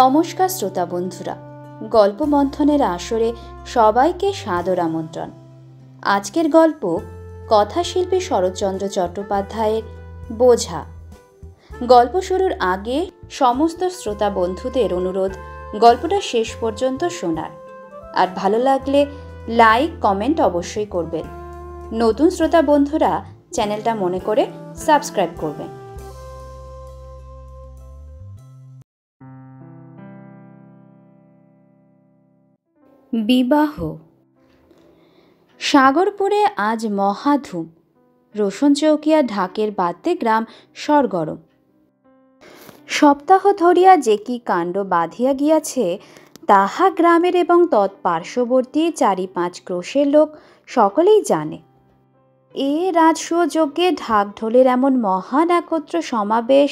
নমস্কার শ্রোতা বন্ধুরা গল্প মন্থনের আসরে সবাইকে সাদর আমন্ত্রণ আজকের গল্প কথাশিল্পী শরৎচন্দ্র চট্টোপাধ্যায়ের বোঝা গল্প শুরুর আগে সমস্ত শ্রোতা বন্ধুদের অনুরোধ গল্পটা শেষ পর্যন্ত শোনার আর ভালো লাগলে লাইক কমেন্ট অবশ্যই করবেন নতুন শ্রোতা বন্ধুরা চ্যানেলটা মনে করে সাবস্ক্রাইব করবেন বিবাহ সাগরপুরে আজ মহাধুম রসুন চৌকিয়া ঢাকের বাদ্যে গ্রাম সরগরম সপ্তাহ ধরিয়া যে কি কাণ্ড বাঁধিয়া গিয়াছে তাহা গ্রামের এবং তৎপার্শ্ববর্তী চারি পাঁচ ক্রোশের লোক সকলেই জানে এ রাজসযজ্ঞে ঢাক ঢোলের এমন মহান একত্র সমাবেশ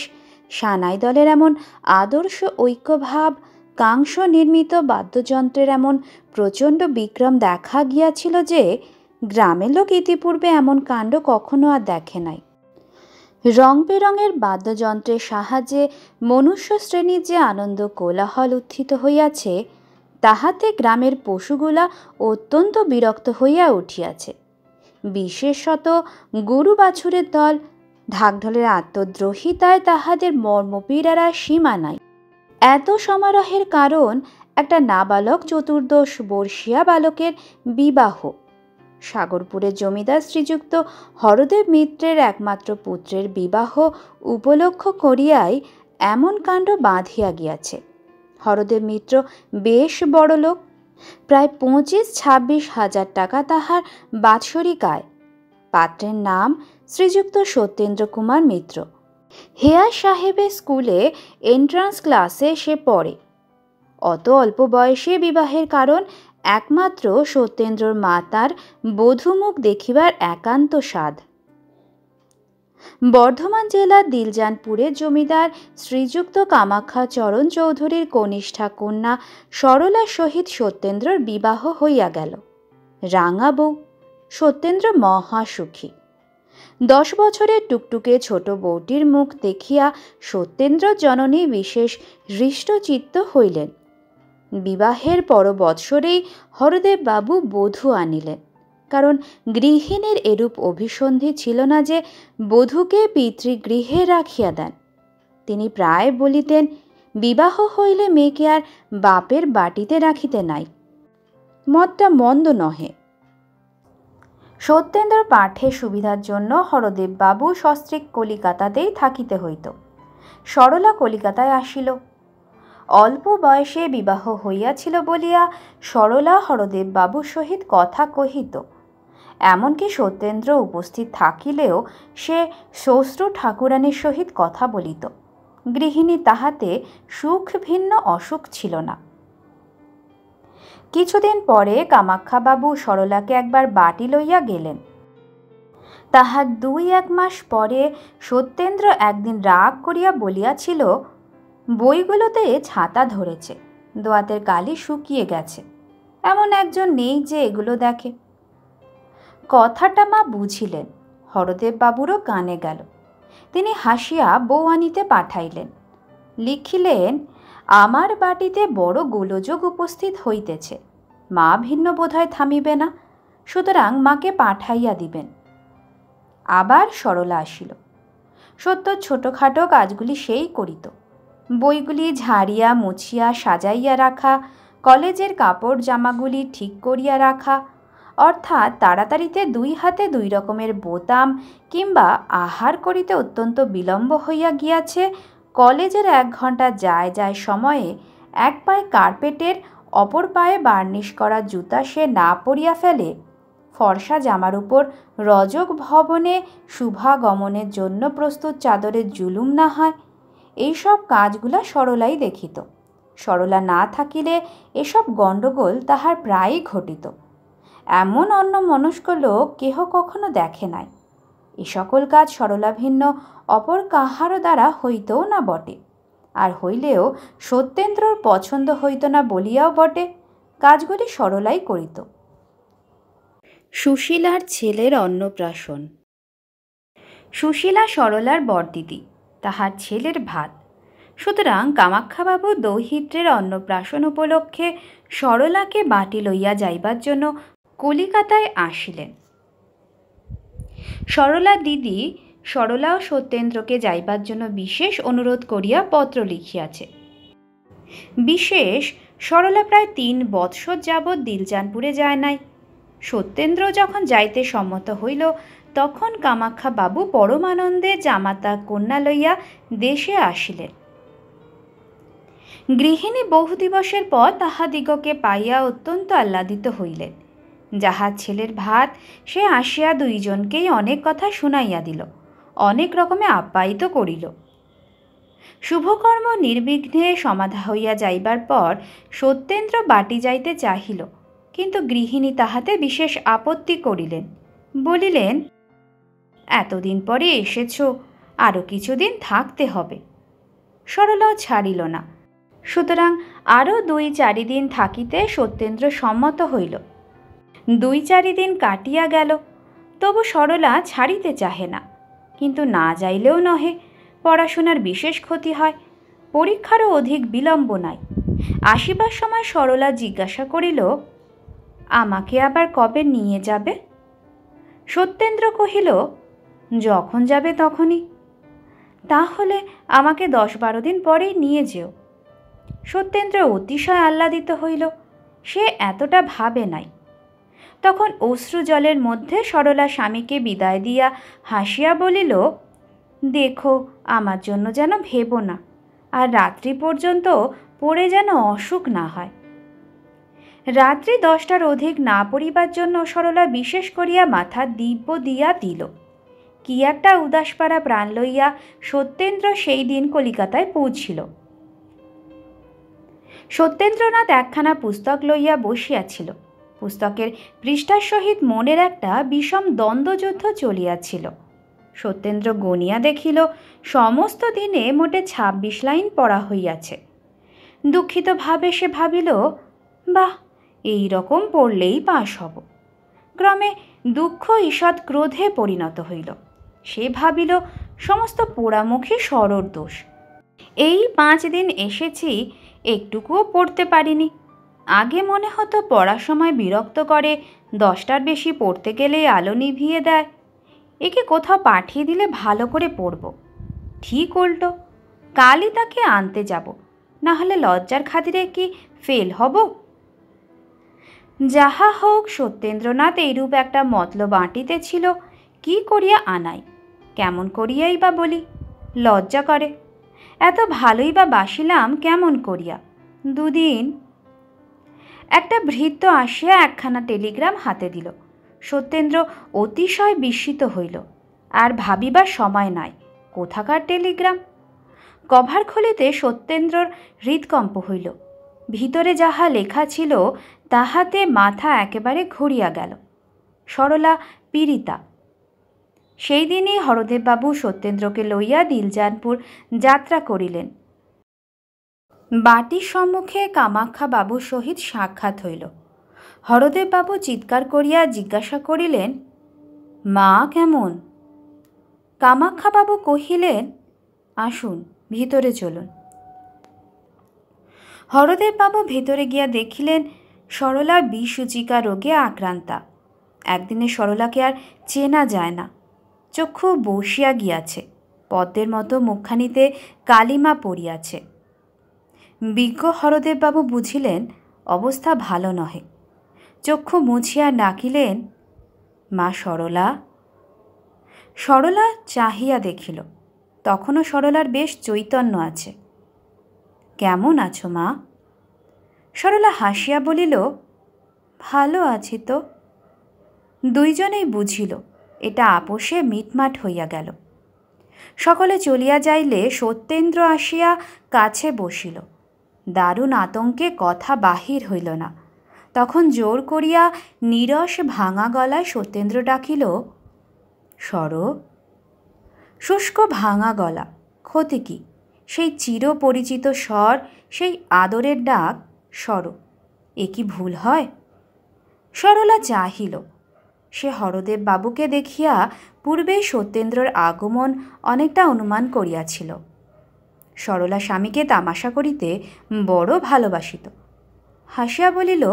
সানাই দলের এমন আদর্শ ঐক্যভাব কাংশ নির্মিত বাদ্যযন্ত্রের এমন প্রচণ্ড বিক্রম দেখা গিয়াছিল যে গ্রামের লোক ইতিপূর্বে এমন কাণ্ড কখনো আর দেখে নাই রং বেরঙের বাদ্যযন্ত্রের সাহায্যে মনুষ্য শ্রেণীর যে আনন্দ কোলাহল উত্থিত হইয়াছে তাহাতে গ্রামের পশুগুলা অত্যন্ত বিরক্ত হইয়া উঠিয়াছে বিশেষত গরু বাছুরের দল ঢাকঢলের আত্মদ্রোহিতায় তাহাদের মর্মপীড়ারা সীমা নাই এত সমারোহের কারণ একটা নাবালক চতুর্দশ বর্ষিয়া বালকের বিবাহ সাগরপুরের জমিদার শ্রীযুক্ত হরদেব মিত্রের একমাত্র পুত্রের বিবাহ উপলক্ষ করিয়াই এমন কাণ্ড বাঁধিয়া গিয়াছে হরদেব মিত্র বেশ বড় লোক প্রায় পঁচিশ ছাব্বিশ হাজার টাকা তাহার বাৎসরিক আয় পাত্রের নাম শ্রীযুক্ত সত্যেন্দ্র কুমার মিত্র হেয়া সাহেবের স্কুলে এন্ট্রান্স ক্লাসে সে পড়ে অত অল্প বয়সে বিবাহের কারণ একমাত্র সত্যেন্দ্রর মাতার বধুমুখ দেখিবার একান্ত স্বাদ বর্ধমান জেলার দিলজানপুরের জমিদার শ্রীযুক্ত কামাখ্যা চরণ চৌধুরীর কনিষ্ঠা কন্যা সরলার সহিত সত্যেন্দ্রর বিবাহ হইয়া গেল বউ সত্যেন্দ্র মহাসুখী দশ বছরের টুকটুকে ছোট বউটির মুখ দেখিয়া সত্যেন্দ্র জননী বিশেষ হৃষ্টচিত্ত হইলেন বিবাহের পর বৎসরেই হরদেববাবু বধূ আনিলেন কারণ গৃহিণীর এরূপ অভিসন্ধি ছিল না যে বধূকে পিতৃগৃহে রাখিয়া দেন তিনি প্রায় বলিতেন বিবাহ হইলে মেয়েকে আর বাপের বাটিতে রাখিতে নাই মতটা মন্দ নহে সত্যেন্দ্র পাঠে সুবিধার জন্য হরদেববাবু সস্ত্রিক কলিকাতাতেই থাকিতে হইত সরলা কলিকাতায় আসিল অল্প বয়সে বিবাহ হইয়াছিল বলিয়া সরলা হরদেব বাবুর সহিত কথা কহিত এমনকি সত্যেন্দ্র উপস্থিত থাকিলেও সে শ্বশ্রু ঠাকুরানীর সহিত কথা বলিত গৃহিণী তাহাতে সুখ ভিন্ন অসুখ ছিল না কিছুদিন পরে কামাক্ষাবাবু সরলাকে একবার বাটি লইয়া গেলেন তাহার দুই এক মাস পরে সত্যেন্দ্র একদিন রাগ করিয়া বলিয়াছিল বইগুলোতে ছাতা ধরেছে দোয়াতের কালি শুকিয়ে গেছে এমন একজন নেই যে এগুলো দেখে কথাটা মা বুঝিলেন হরদেববাবুরও কানে গেল তিনি হাসিয়া বউ আনিতে পাঠাইলেন লিখিলেন আমার বাটিতে বড় গোলযোগ উপস্থিত হইতেছে মা ভিন্ন বোধহয় থামিবে না সুতরাং মাকে পাঠাইয়া দিবেন আবার সরলা আসিল সত্য ছোটখাটো কাজগুলি সেই করিত বইগুলি ঝাড়িয়া মুছিয়া সাজাইয়া রাখা কলেজের কাপড় জামাগুলি ঠিক করিয়া রাখা অর্থাৎ তাড়াতাড়িতে দুই হাতে দুই রকমের বোতাম কিংবা আহার করিতে অত্যন্ত বিলম্ব হইয়া গিয়াছে কলেজের এক ঘন্টা যায় যায় সময়ে এক পায়ে কার্পেটের অপর পায়ে বার্নিশ করা জুতা সে না পরিয়া ফেলে ফর্সা জামার উপর রজক ভবনে শুভাগমনের জন্য প্রস্তুত চাদরের জুলুম না হয় এইসব কাজগুলা সরলাই দেখিত সরলা না থাকিলে এসব গণ্ডগোল তাহার প্রায়ই ঘটিত এমন অন্য মনস্ক লোক কেহ কখনো দেখে নাই এ সকল কাজ সরলা ভিন্ন অপর কাহারও দ্বারা হইতেও না বটে আর হইলেও সত্যেন্দ্রর পছন্দ হইত না বলিয়াও বটে কাজগুলি সরলাই করিত সুশীলার ছেলের অন্নপ্রাশন সুশীলা সরলার বরদিদি তাহার ছেলের ভাত সুতরাং কামাক্ষাবাবু দৌহিত্রের অন্নপ্রাশন উপলক্ষে সরলাকে বাটি লইয়া যাইবার জন্য কলিকাতায় আসিলেন সরলা দিদি সরলা ও সত্যেন্দ্রকে যাইবার জন্য বিশেষ অনুরোধ করিয়া পত্র লিখিয়াছে বিশেষ সরলা প্রায় তিন বৎসর যাবৎ দিলজানপুরে যায় নাই সত্যেন্দ্র যখন যাইতে সম্মত হইল তখন কামাখ্যা বাবু পরমানন্দে জামাতা কন্যা লইয়া দেশে আসিলেন গৃহিণী বহু দিবসের পর তাহাদিগকে পাইয়া অত্যন্ত আহ্লাদিত হইলেন যাহা ছেলের ভাত সে আসিয়া দুইজনকেই অনেক কথা শুনাইয়া দিল অনেক রকমে আপ্যায়িত করিল শুভকর্ম নির্বিঘ্নে সমাধা হইয়া যাইবার পর সত্যেন্দ্র বাটি যাইতে চাহিল কিন্তু গৃহিণী তাহাতে বিশেষ আপত্তি করিলেন বলিলেন এতদিন পরে এসেছ আরও কিছুদিন থাকতে হবে সরলাও ছাড়িল না সুতরাং আরও দুই চারিদিন থাকিতে সত্যেন্দ্র সম্মত হইল দুই চারিদিন কাটিয়া গেল তবু সরলা ছাড়িতে চাহে না কিন্তু না যাইলেও নহে পড়াশোনার বিশেষ ক্ষতি হয় পরীক্ষারও অধিক বিলম্ব নাই আসিবার সময় সরলা জিজ্ঞাসা করিল আমাকে আবার কবে নিয়ে যাবে সত্যেন্দ্র কহিল যখন যাবে তখনই তাহলে আমাকে দশ বারো দিন পরেই নিয়ে যেও সত্যেন্দ্র অতিশয় আহ্লাদিত হইল সে এতটা ভাবে নাই তখন অশ্রু জলের মধ্যে সরলা স্বামীকে বিদায় দিয়া হাসিয়া বলিল দেখো আমার জন্য যেন ভেব না আর রাত্রি পর্যন্ত পড়ে যেন অসুখ না হয় রাত্রি দশটার অধিক না পড়িবার জন্য সরলা বিশেষ করিয়া মাথা দিব্য দিয়া দিল কি একটা উদাসপাড়া প্রাণ লইয়া সত্যেন্দ্র সেই দিন কলিকাতায় পৌঁছিল সত্যেন্দ্রনাথ একখানা পুস্তক লইয়া বসিয়াছিল পুস্তকের পৃষ্ঠার সহিত মনের একটা বিষম দ্বন্দ্বযুদ্ধ চলিয়াছিল সত্যেন্দ্র গনিয়া দেখিল সমস্ত দিনে মোটে ছাব্বিশ লাইন পড়া হইয়াছে দুঃখিতভাবে সে ভাবিল বাহ এই রকম পড়লেই পাশ হব ক্রমে দুঃখ ঈষৎ ক্রোধে পরিণত হইল সে ভাবিল সমস্ত পোড়ামুখী সরর দোষ এই পাঁচ দিন এসেছি একটুকুও পড়তে পারিনি আগে মনে হতো পড়ার সময় বিরক্ত করে দশটার বেশি পড়তে গেলে আলো নিভিয়ে দেয় একে কোথাও পাঠিয়ে দিলে ভালো করে পড়ব ঠিক উল্টো কালই তাকে আনতে যাব না হলে লজ্জার খাতিরে কি ফেল হব যাহা হোক সত্যেন্দ্রনাথ এইরূপ একটা মতলব আঁটিতে ছিল কি করিয়া আনাই কেমন করিয়াই বা বলি লজ্জা করে এত ভালোই বা বাসিলাম কেমন করিয়া দুদিন একটা ভৃত্য আসিয়া একখানা টেলিগ্রাম হাতে দিল সত্যেন্দ্র অতিশয় বিস্মিত হইল আর ভাবিবার সময় নাই কোথাকার টেলিগ্রাম কভার খুলিতে সত্যেন্দ্রর হৃদকম্প হইল ভিতরে যাহা লেখা ছিল তাহাতে মাথা একেবারে ঘুরিয়া গেল সরলা পীড়িতা সেই দিনই হরদেববাবু সত্যেন্দ্রকে লইয়া দিলজানপুর যাত্রা করিলেন বাটির সম্মুখে বাবুর সহিত সাক্ষাৎ হইল হরদেববাবু চিৎকার করিয়া জিজ্ঞাসা করিলেন মা কেমন বাবু কহিলেন আসুন ভিতরে চলুন হরদেববাবু ভিতরে গিয়া দেখিলেন সরলা বিসূচিকা রোগে আক্রান্তা একদিনে সরলাকে আর চেনা যায় না চক্ষু বসিয়া গিয়াছে পদ্মের মতো মুখখানিতে কালিমা পড়িয়াছে বিজ্ঞ হরদেববাবু বুঝিলেন অবস্থা ভালো নহে চক্ষু মুছিয়া ডাকিলেন মা সরলা সরলা চাহিয়া দেখিল তখনও সরলার বেশ চৈতন্য আছে কেমন আছো মা সরলা হাসিয়া বলিল ভালো আছি তো দুইজনেই বুঝিল এটা আপোষে মিটমাট হইয়া গেল সকলে চলিয়া যাইলে সত্যেন্দ্র আসিয়া কাছে বসিল দারুণ আতঙ্কে কথা বাহির হইল না তখন জোর করিয়া নীরস ভাঙা গলায় সত্যেন্দ্র ডাকিল সর শুষ্ক ভাঙা গলা ক্ষতি কি সেই চিরপরিচিত স্বর সেই আদরের ডাক সর এ কি ভুল হয় সরলা চাহিল সে হরদেব বাবুকে দেখিয়া পূর্বে সত্যেন্দ্রর আগমন অনেকটা অনুমান করিয়াছিল সরলা স্বামীকে তামাশা করিতে বড় ভালোবাসিত হাসিয়া বলিল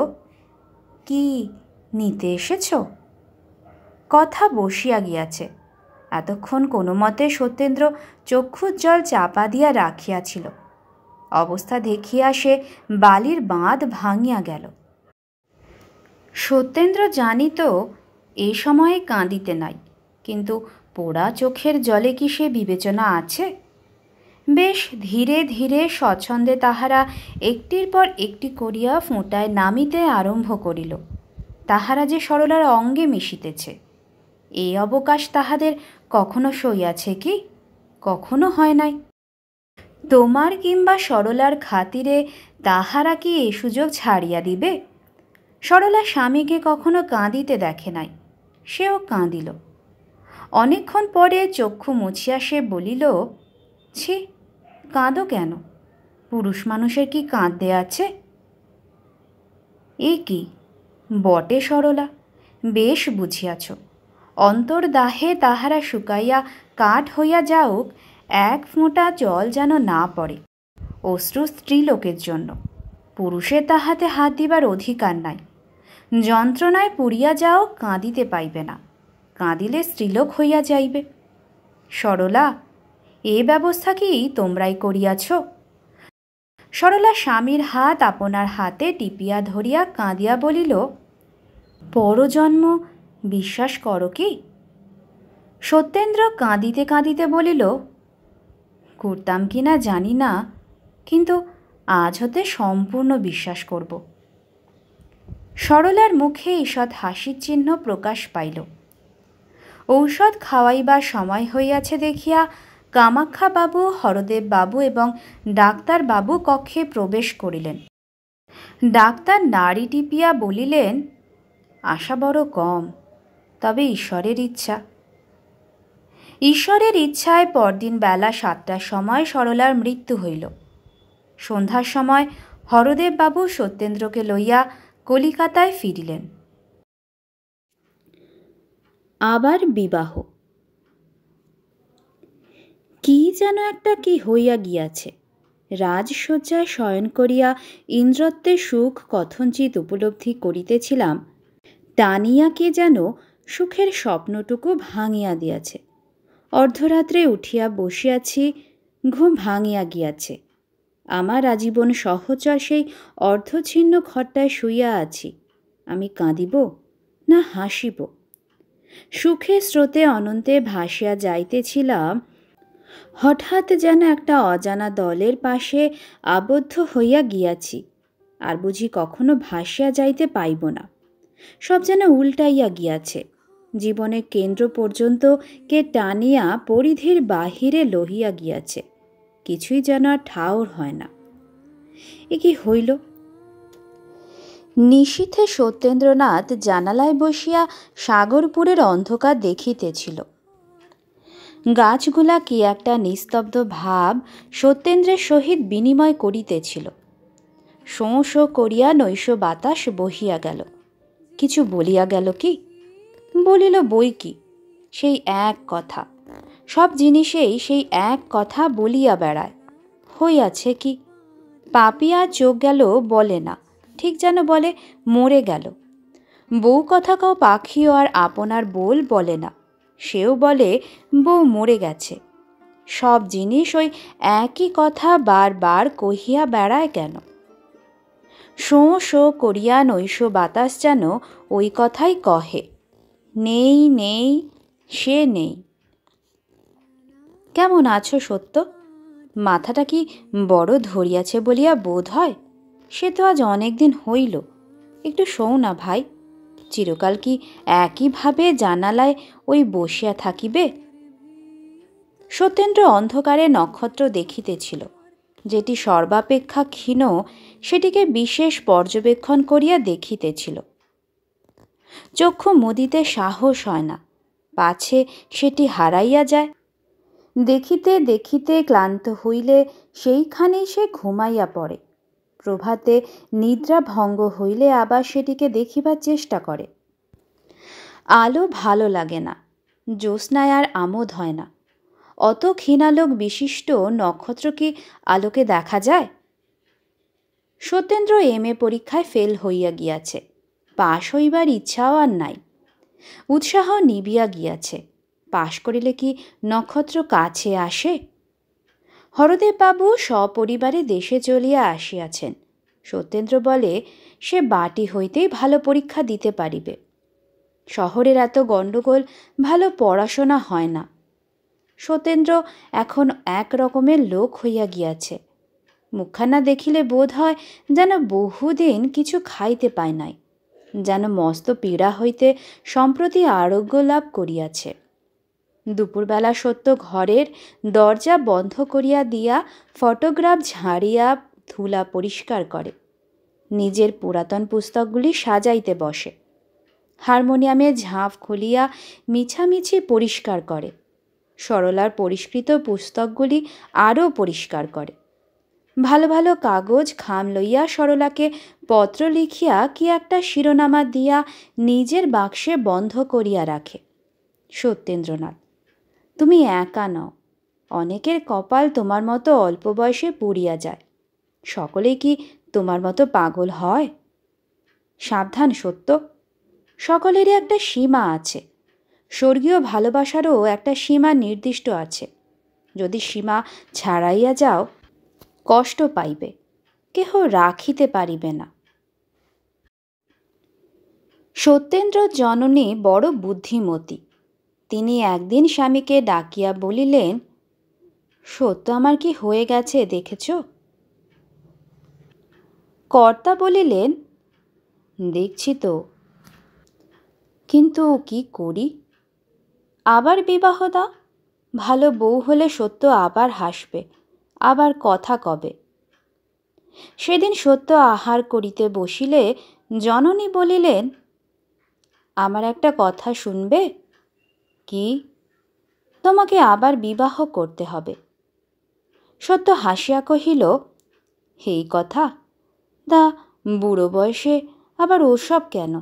কি নিতে এসেছ কথা বসিয়া গিয়াছে এতক্ষণ কোনো মতে সত্যেন্দ্র চক্ষুর জল চাপা দিয়া রাখিয়াছিল অবস্থা দেখিয়া সে বালির বাঁধ ভাঙিয়া গেল সত্যেন্দ্র জানিত এ সময়ে কাঁদিতে নাই কিন্তু পোড়া চোখের জলে কি সে বিবেচনা আছে বেশ ধীরে ধীরে স্বচ্ছন্দে তাহারা একটির পর একটি করিয়া ফোঁটায় নামিতে আরম্ভ করিল তাহারা যে সরলার অঙ্গে মিশিতেছে এই অবকাশ তাহাদের কখনো সইয়াছে কি কখনো হয় নাই তোমার কিংবা সরলার খাতিরে তাহারা কি এ সুযোগ ছাড়িয়া দিবে সরলা স্বামীকে কখনো কাঁদিতে দেখে নাই সেও কাঁদিল অনেকক্ষণ পরে চক্ষু মুছিয়া সে বলিল ছি কাঁদো কেন পুরুষ মানুষের কি কাঁদতে আছে এ কি বটে সরলা বেশ বুঝিয়াছ অন্তর্দাহে তাহারা শুকাইয়া কাঠ হইয়া যাওক এক ফোঁটা জল যেন না পড়ে অশ্রু স্ত্রীলোকের জন্য পুরুষের তাহাতে হাত দিবার অধিকার নাই যন্ত্রণায় পড়িয়া যাও কাঁদিতে পাইবে না কাঁদিলে স্ত্রীলোক হইয়া যাইবে সরলা এ ব্যবস্থা কি তোমরাই করিয়াছ সরলা স্বামীর হাত আপনার হাতে টিপিয়া ধরিয়া কাঁদিয়া বলিল পরজন্ম বিশ্বাস করো কি সত্যেন্দ্র কাঁদিতে কাঁদিতে বলিল করতাম কি না জানি না কিন্তু আজ হতে সম্পূর্ণ বিশ্বাস করবো সরলার মুখে ঈষৎ হাসির চিহ্ন প্রকাশ পাইল ঔষধ খাওয়াইবার সময় হইয়াছে দেখিয়া কামাক্ষা বাবু হরদেব বাবু এবং ডাক্তার বাবু কক্ষে প্রবেশ করিলেন ডাক্তার নাড়ি টিপিয়া বলিলেন আশা বড় কম তবে ঈশ্বরের ইচ্ছা ঈশ্বরের ইচ্ছায় পরদিন বেলা সাতটার সময় সরলার মৃত্যু হইল সন্ধ্যার সময় হরদেববাবু সত্যেন্দ্রকে লইয়া কলিকাতায় ফিরিলেন আবার বিবাহ কি যেন একটা কি হইয়া গিয়াছে রাজসজ্জায় শয়ন করিয়া ইন্দ্রত্বের সুখ কথঞ্চিত উপলব্ধি করিতেছিলাম টানিয়াকে যেন সুখের স্বপ্নটুকু ভাঙিয়া দিয়াছে অর্ধরাত্রে উঠিয়া বসিয়াছি ঘুম ভাঙিয়া গিয়াছে আমার আজীবন সহচর সেই অর্ধছিন্ন ঘরটায় শুইয়া আছি আমি কাঁদিব না হাসিব সুখে স্রোতে অনন্তে ভাসিয়া যাইতেছিলাম হঠাৎ যেন একটা অজানা দলের পাশে আবদ্ধ হইয়া গিয়াছি আর বুঝি কখনো ভাসিয়া যাইতে পাইব না সব যেন উল্টাইয়া গিয়াছে জীবনের কেন্দ্র পর্যন্ত কে টানিয়া পরিধির বাহিরে লহিয়া গিয়াছে কিছুই যেন আর ঠাউর হয় না এ কি হইল নিশীথে সত্যেন্দ্রনাথ জানালায় বসিয়া সাগরপুরের অন্ধকার দেখিতেছিল গাছগুলা কি একটা নিস্তব্ধ ভাব সত্যেন্দ্রের সহিত বিনিময় করিতেছিল শোঁ শো করিয়া নৈশ বাতাস বহিয়া গেল কিছু বলিয়া গেল কি বলিল বই কি সেই এক কথা সব জিনিসেই সেই এক কথা বলিয়া বেড়ায় হইয়াছে কি পাপিয়া চোখ গেল বলে না ঠিক যেন বলে মরে গেল বউ কথা কাউ পাখিও আর আপনার বোল বলে না সেও বলে বউ মরে গেছে সব জিনিস ওই একই কথা বারবার কহিয়া বেড়ায় কেন শো শো করিয়া নৈশ বাতাস যেন ওই কথাই কহে নেই নেই সে নেই কেমন আছো সত্য মাথাটা কি বড় ধরিয়াছে বলিয়া বোধ হয় সে তো আজ অনেক দিন হইল একটু শোও না ভাই চিরকাল কি একইভাবে জানালায় ওই বসিয়া থাকিবে সত্যেন্দ্র অন্ধকারে নক্ষত্র দেখিতেছিল যেটি সর্বাপেক্ষা ক্ষীণ সেটিকে বিশেষ পর্যবেক্ষণ করিয়া দেখিতেছিল চক্ষু মুদিতে সাহস হয় না পাছে সেটি হারাইয়া যায় দেখিতে দেখিতে ক্লান্ত হইলে সেইখানেই সে ঘুমাইয়া পড়ে প্রভাতে নিদ্রা ভঙ্গ হইলে আবার সেটিকে দেখিবার চেষ্টা করে আলো ভালো লাগে না জ্যোৎস্নায় আর আমোদ হয় না অত ক্ষীণালোক বিশিষ্ট নক্ষত্র কি আলোকে দেখা যায় সত্যেন্দ্র এম এ পরীক্ষায় ফেল হইয়া গিয়াছে পাশ হইবার ইচ্ছাও আর নাই উৎসাহ নিবিয়া গিয়াছে পাশ করিলে কি নক্ষত্র কাছে আসে হরদেববাবু সপরিবারে দেশে চলিয়া আসিয়াছেন সত্যেন্দ্র বলে সে বাটি হইতেই ভালো পরীক্ষা দিতে পারিবে শহরের এত গণ্ডগোল ভালো পড়াশোনা হয় না সত্যেন্দ্র এখন এক রকমের লোক হইয়া গিয়াছে মুখখানা দেখিলে বোধ হয় যেন বহুদিন কিছু খাইতে পায় নাই যেন মস্ত পীড়া হইতে সম্প্রতি আরোগ্য লাভ করিয়াছে দুপুরবেলা সত্য ঘরের দরজা বন্ধ করিয়া দিয়া ফটোগ্রাফ ঝাড়িয়া ধুলা পরিষ্কার করে নিজের পুরাতন পুস্তকগুলি সাজাইতে বসে হারমোনিয়ামে ঝাঁপ খুলিয়া মিছামিছি পরিষ্কার করে সরলার পরিষ্কৃত পুস্তকগুলি আরও পরিষ্কার করে ভালো ভালো কাগজ খাম লইয়া সরলাকে পত্র লিখিয়া কি একটা শিরোনামা দিয়া নিজের বাক্সে বন্ধ করিয়া রাখে সত্যেন্দ্রনাথ তুমি একা নও অনেকের কপাল তোমার মতো অল্প বয়সে পুড়িয়া যায় সকলে কি তোমার মতো পাগল হয় সাবধান সত্য সকলেরই একটা সীমা আছে স্বর্গীয় ভালোবাসারও একটা সীমা নির্দিষ্ট আছে যদি সীমা ছাড়াইয়া যাও কষ্ট পাইবে কেহ রাখিতে পারিবে না সত্যেন্দ্র জননী বড় বুদ্ধিমতী তিনি একদিন স্বামীকে ডাকিয়া বলিলেন সত্য আমার কি হয়ে গেছে দেখেছ কর্তা বলিলেন দেখছি তো কিন্তু কি করি আবার বিবাহ দা ভালো বউ হলে সত্য আবার হাসবে আবার কথা কবে সেদিন সত্য আহার করিতে বসিলে জননী বলিলেন আমার একটা কথা শুনবে কি তোমাকে আবার বিবাহ করতে হবে সত্য হাসিয়া কহিল এই কথা দা বুড়ো বয়সে আবার ওসব কেন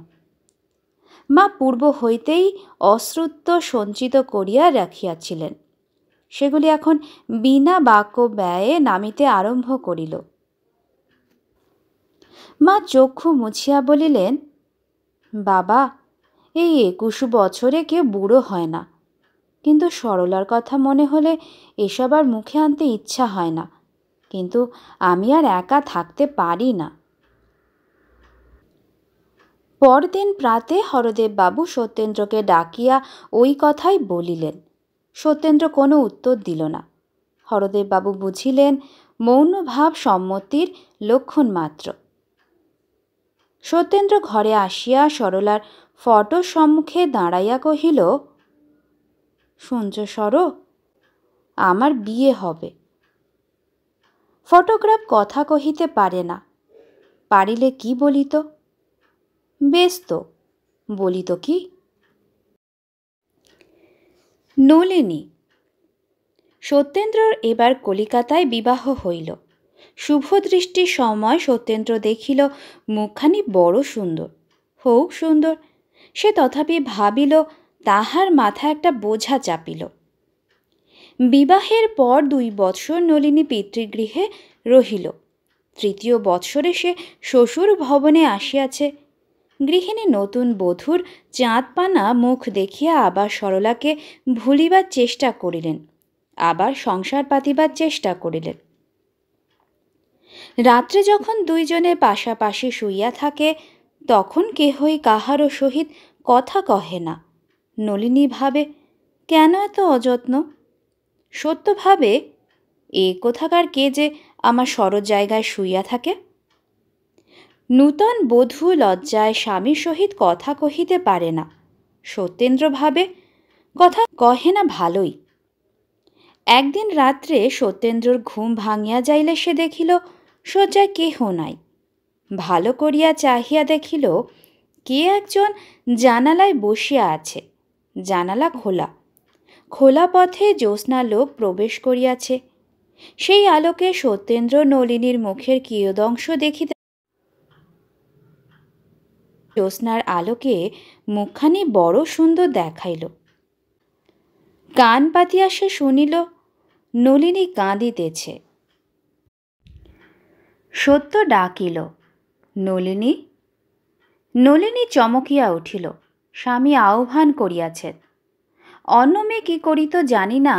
মা পূর্ব হইতেই অশ্রুত্ব সঞ্চিত করিয়া রাখিয়াছিলেন সেগুলি এখন বিনা বাক্য ব্যয়ে নামিতে আরম্ভ করিল মা চক্ষু মুছিয়া বলিলেন বাবা এই একুশ বছরে কেউ বুড়ো হয় না কিন্তু সরলার কথা মনে হলে এসব আর মুখে আনতে ইচ্ছা হয় না কিন্তু আমি আর একা থাকতে পারি না পরদিন প্রাতে হরদেববাবু সত্যেন্দ্রকে ডাকিয়া ওই কথাই বলিলেন সত্যেন্দ্র কোনো উত্তর দিল না হরদেববাবু বুঝিলেন মৌনভাব সম্মতির লক্ষণ মাত্র সত্যেন্দ্র ঘরে আসিয়া সরলার ফটো সম্মুখে দাঁড়াইয়া কহিল শুনছ সর আমার বিয়ে হবে ফটোগ্রাফ কথা কহিতে পারে না পারিলে কি বলিত বেশ তো বলিত কি নলিনী সত্যেন্দ্রর এবার কলিকাতায় বিবাহ হইল শুভদৃষ্টির সময় সত্যেন্দ্র দেখিল মুখখানি বড় সুন্দর হোক সুন্দর সে তথাপি ভাবিল তাহার মাথা একটা বোঝা চাপিল বিবাহের পর দুই বৎসর নলিনী পিতৃগৃহে রহিল তৃতীয় বৎসরে সে শ্বশুর ভবনে আসিয়াছে গৃহিণী নতুন বধূর চাঁদপানা মুখ দেখিয়া আবার সরলাকে ভুলিবার চেষ্টা করিলেন আবার সংসার পাতিবার চেষ্টা করিলেন রাত্রে যখন দুইজনে পাশাপাশি শুইয়া থাকে তখন কেহই কাহারও সহিত কথা কহে না নলিনী ভাবে কেন এত অযত্ন সত্যভাবে এ কোথাকার কে যে আমার সরল জায়গায় শুইয়া থাকে নূতন বধূ লজ্জায় স্বামীর সহিত কথা কহিতে পারে না সত্যেন্দ্র ভাবে কথা কহে না ভালোই একদিন রাত্রে সত্যেন্দ্রর ঘুম ভাঙিয়া যাইলে সে দেখিল শয্যায় কেহ নাই ভালো করিয়া চাহিয়া দেখিল কে একজন জানালায় বসিয়া আছে জানালা খোলা খোলা পথে জ্যোৎস্না লোক প্রবেশ করিয়াছে সেই আলোকে সত্যেন্দ্র নলিনীর মুখের কিয়দংশ দেখিতে জ্যোৎস্নার আলোকে মুখখানি বড় সুন্দর দেখাইল কান পাতিয়া সে শুনিল নলিনী কাঁদিতেছে সত্য ডাকিল নলিনী নলিনী চমকিয়া উঠিল স্বামী আহ্বান করিয়াছেন অন্য মেয়ে কী করিত জানি না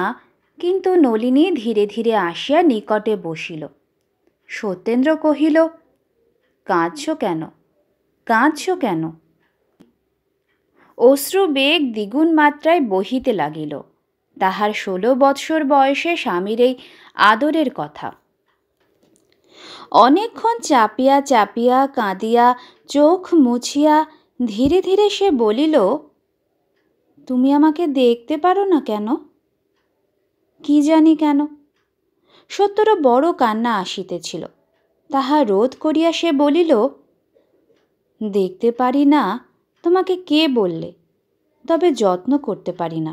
কিন্তু নলিনী ধীরে ধীরে আসিয়া নিকটে বসিল সত্যেন্দ্র কহিল কাঁদছ কেন কাঁদছ কেন অশ্রু বেগ দ্বিগুণ মাত্রায় বহিতে লাগিল তাহার ষোলো বৎসর বয়সে স্বামীর এই আদরের কথা অনেকক্ষণ চাপিয়া চাপিয়া কাঁদিয়া চোখ মুছিয়া ধীরে ধীরে সে বলিল তুমি আমাকে দেখতে পারো না কেন কি জানি কেন সত্যর বড় কান্না আসিতেছিল তাহা রোধ করিয়া সে বলিল দেখতে পারি না তোমাকে কে বললে তবে যত্ন করতে পারি না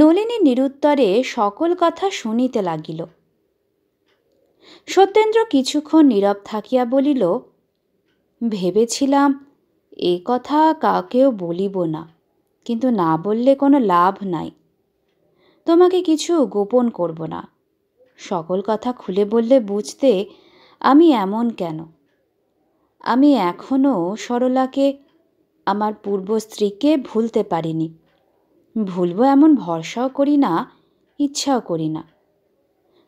নলিনী নিরুত্তরে সকল কথা শুনিতে লাগিল সত্যেন্দ্র কিছুক্ষণ নীরব থাকিয়া বলিল ভেবেছিলাম এ কথা কাকেও বলিব না কিন্তু না বললে কোনো লাভ নাই তোমাকে কিছু গোপন করব না সকল কথা খুলে বললে বুঝতে আমি এমন কেন আমি এখনও সরলাকে আমার পূর্ব স্ত্রীকে ভুলতে পারিনি ভুলব এমন ভরসাও করি না ইচ্ছাও করি না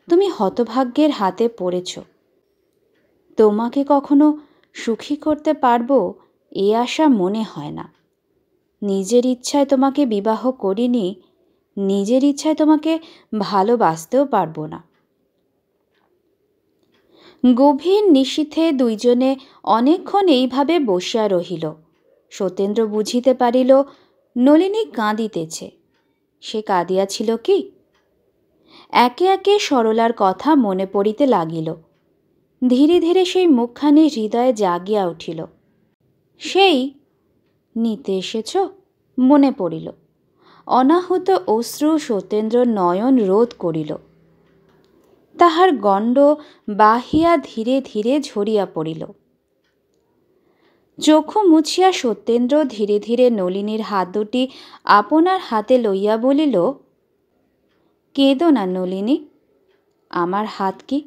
তুমি হতভাগ্যের হাতে পড়েছ তোমাকে কখনো সুখী করতে পারবো এ আশা মনে হয় না নিজের ইচ্ছায় তোমাকে বিবাহ করিনি নিজের ইচ্ছায় তোমাকে ভালোবাসতেও পারবো না গভীর নিশীথে দুইজনে অনেকক্ষণ এইভাবে বসিয়া রহিল সত্যেন্দ্র বুঝিতে পারিল নলিনী কাঁদিতেছে সে কাঁদিয়াছিল কি একে একে সরলার কথা মনে পড়িতে লাগিল ধীরে ধীরে সেই মুখখানি হৃদয়ে জাগিয়া উঠিল সেই নিতে এসেছ মনে পড়িল অনাহত অশ্রু সত্যেন্দ্র নয়ন রোধ করিল তাহার গণ্ড বাহিয়া ধীরে ধীরে ঝরিয়া পড়িল চক্ষু মুছিয়া সত্যেন্দ্র ধীরে ধীরে নলিনীর হাত দুটি আপনার হাতে লইয়া বলিল কেঁদো না নলিনী আমার হাত কি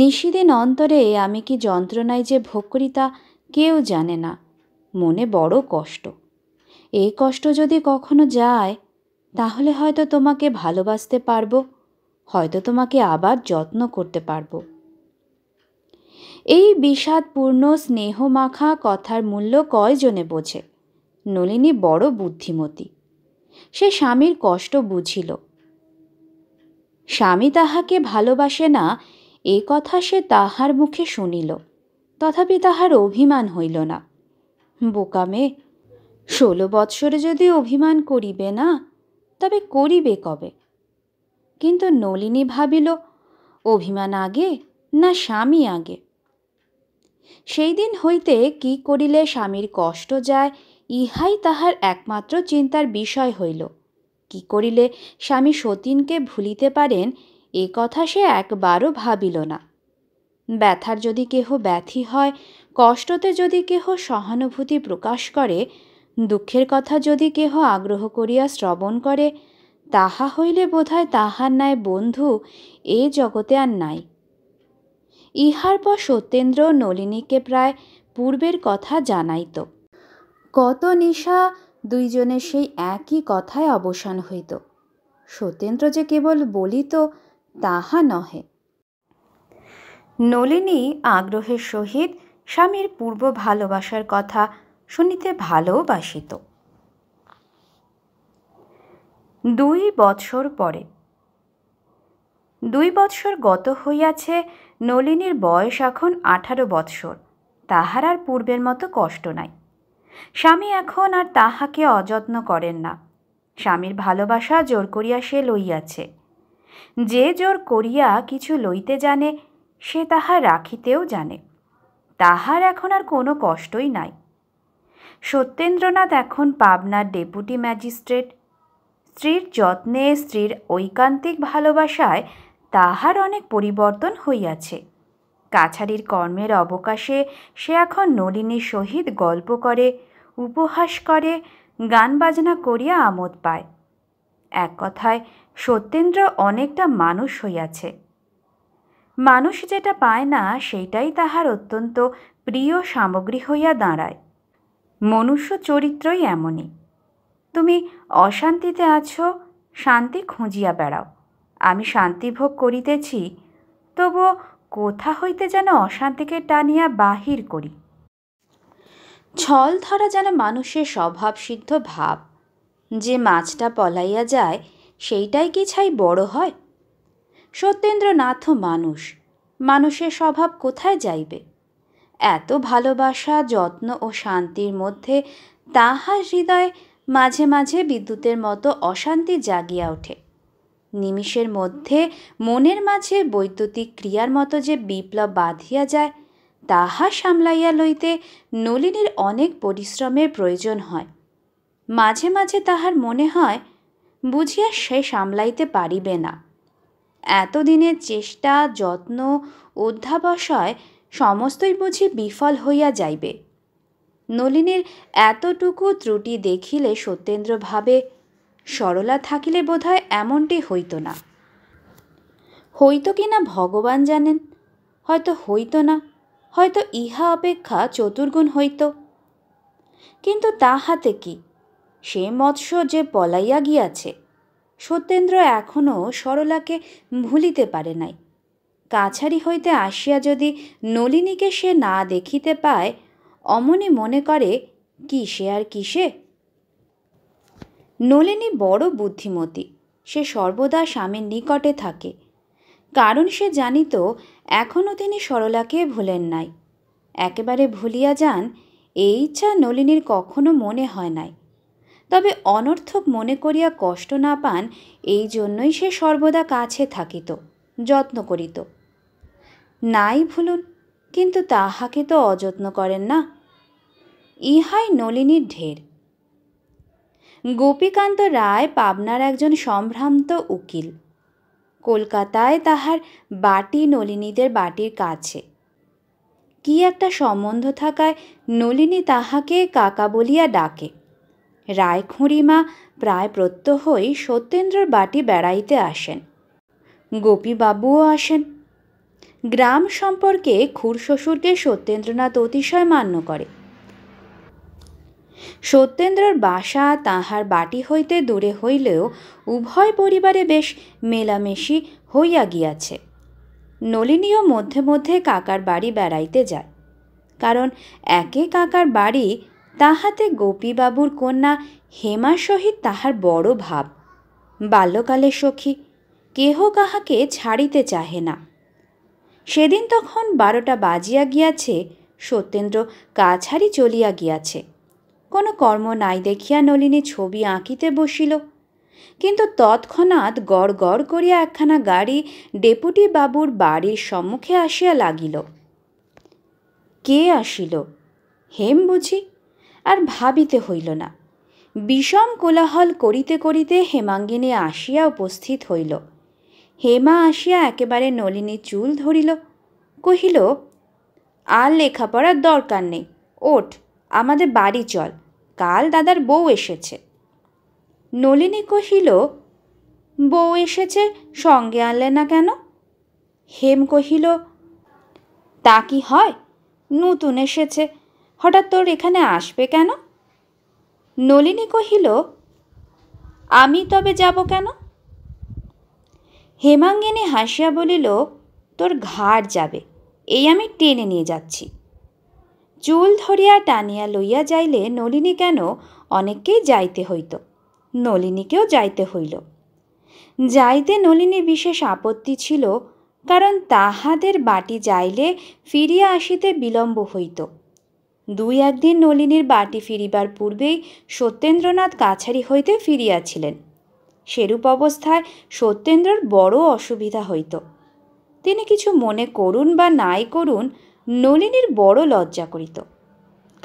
নিশিদিন অন্তরে আমি কি যন্ত্রণায় যে ভোগ করি তা কেউ জানে না মনে বড় কষ্ট এই কষ্ট যদি কখনো যায় তাহলে হয়তো তোমাকে ভালোবাসতে পারবো হয়তো তোমাকে আবার যত্ন করতে পারবো এই বিষাদপূর্ণ স্নেহমাখা কথার মূল্য কয়জনে বোঝে নলিনী বড় বুদ্ধিমতী সে স্বামীর কষ্ট বুঝিল স্বামী তাহাকে ভালোবাসে না এ কথা সে তাহার মুখে শুনিল তথাপি তাহার অভিমান হইল না বোকামে ষোলো বৎসরে যদি অভিমান করিবে না তবে করিবে কবে কিন্তু নলিনী ভাবিল অভিমান আগে না স্বামী আগে সেই দিন হইতে কি করিলে স্বামীর কষ্ট যায় ইহাই তাহার একমাত্র চিন্তার বিষয় হইল কি করিলে স্বামী সতীনকে ভুলিতে পারেন এ কথা সে একবারও ভাবিল না ব্যথার যদি কেহ ব্যথি হয় কষ্টতে যদি কেহ সহানুভূতি প্রকাশ করে দুঃখের কথা যদি কেহ আগ্রহ করিয়া শ্রবণ করে তাহা হইলে বোধহয় তাহার ন্যায় বন্ধু এ জগতে আর নাই ইহার পর সত্যেন্দ্র নলিনীকে প্রায় পূর্বের কথা জানাইত কত নিশা দুইজনের সেই একই কথায় অবসান হইত সত্যেন্দ্র যে কেবল বলিত তাহা নহে নলিনী আগ্রহের সহিত স্বামীর পূর্ব ভালোবাসার কথা শুনিতে ভালোবাসিত দুই বৎসর পরে দুই বৎসর গত হইয়াছে নলিনীর বয়স এখন আঠারো বৎসর তাহার আর পূর্বের মতো কষ্ট নাই স্বামী এখন আর তাহাকে অযত্ন করেন না স্বামীর ভালোবাসা জোর করিয়া সে লইয়াছে যে জোর করিয়া কিছু লইতে জানে সে তাহা রাখিতেও জানে তাহার এখন আর কোনো কষ্টই নাই সত্যেন্দ্রনাথ এখন পাবনার ডেপুটি ম্যাজিস্ট্রেট স্ত্রীর যত্নে স্ত্রীর ঐকান্তিক ভালোবাসায় তাহার অনেক পরিবর্তন হইয়াছে কাছারির কর্মের অবকাশে সে এখন নলিনীর সহিত গল্প করে উপহাস করে গান বাজনা করিয়া আমোদ পায় এক কথায় সত্যেন্দ্র অনেকটা মানুষ হইয়াছে মানুষ যেটা পায় না সেইটাই তাহার অত্যন্ত প্রিয় সামগ্রী হইয়া দাঁড়ায় মনুষ্য চরিত্রই এমনই তুমি অশান্তিতে আছো শান্তি খুঁজিয়া বেড়াও আমি শান্তি ভোগ করিতেছি তবু কোথা হইতে যেন অশান্তিকে টানিয়া বাহির করি ছল ধরা যেন মানুষের স্বভাবসিদ্ধ ভাব যে মাছটা পলাইয়া যায় সেইটাই কি ছাই বড় হয় সত্যেন্দ্রনাথ মানুষ মানুষের স্বভাব কোথায় যাইবে এত ভালোবাসা যত্ন ও শান্তির মধ্যে তাহার হৃদয়ে মাঝে মাঝে বিদ্যুতের মতো অশান্তি জাগিয়া ওঠে নিমিষের মধ্যে মনের মাঝে বৈদ্যুতিক ক্রিয়ার মতো যে বিপ্লব বাঁধিয়া যায় তাহা সামলাইয়া লইতে নলিনীর অনেক পরিশ্রমের প্রয়োজন হয় মাঝে মাঝে তাহার মনে হয় বুঝিয়া সে সামলাইতে পারিবে না এতদিনের চেষ্টা যত্ন অধ্যাবসায় সমস্তই বুঝি বিফল হইয়া যাইবে নলিনীর এতটুকু ত্রুটি দেখিলে সত্যেন্দ্র ভাবে সরলা থাকিলে বোধহয় এমনটি হইত না হইত কি না ভগবান জানেন হয়তো হইত না হয়তো ইহা অপেক্ষা চতুর্গুণ হইত কিন্তু তাহাতে কি সে মৎস্য যে পলাইয়া গিয়াছে সত্যেন্দ্র এখনও সরলাকে ভুলিতে পারে নাই কাছারি হইতে আসিয়া যদি নলিনীকে সে না দেখিতে পায় অমনি মনে করে কি সে আর কিসে নলিনী বড় বুদ্ধিমতী সে সর্বদা স্বামীর নিকটে থাকে কারণ সে জানিত এখনও তিনি সরলাকে ভুলেন নাই একেবারে ভুলিয়া যান এই ইচ্ছা নলিনীর কখনো মনে হয় নাই তবে অনর্থক মনে করিয়া কষ্ট না পান এই জন্যই সে সর্বদা কাছে থাকিত যত্ন করিত নাই ভুলুন কিন্তু তাহাকে তো অযত্ন করেন না ইহাই নলিনীর ঢের গোপীকান্ত রায় পাবনার একজন সম্ভ্রান্ত উকিল কলকাতায় তাহার বাটি নলিনীদের বাটির কাছে কি একটা সম্বন্ধ থাকায় নলিনী তাহাকে কাকা বলিয়া ডাকে রায়খুঁড়িমা প্রায় প্রত্যহই সত্যেন্দ্রর বাটি বেড়াইতে আসেন গোপীবাবুও আসেন গ্রাম সম্পর্কে খুড় শ্বশুরকে সত্যেন্দ্রনাথ অতিশয় মান্য করে সত্যেন্দ্রর বাসা তাহার বাটি হইতে দূরে হইলেও উভয় পরিবারে বেশ মেলামেশি হইয়া গিয়াছে নলিনীও মধ্যে মধ্যে কাকার বাড়ি বেড়াইতে যায় কারণ একে কাকার বাড়ি তাহাতে গোপীবাবুর কন্যা হেমা সহিত তাহার বড় ভাব বাল্যকালের সখী কেহ কাহাকে ছাড়িতে চাহে না সেদিন তখন বারোটা বাজিয়া গিয়াছে সত্যেন্দ্র কাছারি চলিয়া গিয়াছে কোনো কর্ম নাই দেখিয়া নলিনী ছবি আঁকিতে বসিল কিন্তু তৎক্ষণাৎ গড় গড় করিয়া একখানা গাড়ি ডেপুটি বাবুর বাড়ির সম্মুখে আসিয়া লাগিল কে আসিল হেম বুঝি আর ভাবিতে হইল না বিষম কোলাহল করিতে করিতে হেমাঙ্গিনী আসিয়া উপস্থিত হইল হেমা আসিয়া একেবারে নলিনী চুল ধরিল কহিল আর লেখাপড়ার দরকার নেই ওঠ আমাদের বাড়ি চল কাল দাদার বউ এসেছে নলিনী কহিল বউ এসেছে সঙ্গে আনলে না কেন হেম কহিল তা কি হয় নতুন এসেছে হঠাৎ তোর এখানে আসবে কেন নলিনী কহিল আমি তবে যাব কেন হেমাঙ্গিনী হাসিয়া বলিল তোর ঘাড় যাবে এই আমি টেনে নিয়ে যাচ্ছি চুল ধরিয়া টানিয়া লইয়া যাইলে নলিনী কেন অনেককেই যাইতে হইত নলিনীকেও যাইতে হইল যাইতে নলিনীর বিশেষ আপত্তি ছিল কারণ তাহাদের বাটি যাইলে ফিরিয়া আসিতে বিলম্ব হইত দুই একদিন নলিনীর বাটি ফিরিবার পূর্বেই সত্যেন্দ্রনাথ কাছারি হইতে ফিরিয়াছিলেন সেরূপ অবস্থায় সত্যেন্দ্রর বড় অসুবিধা হইত তিনি কিছু মনে করুন বা নাই করুন নলিনীর বড় লজ্জা করিত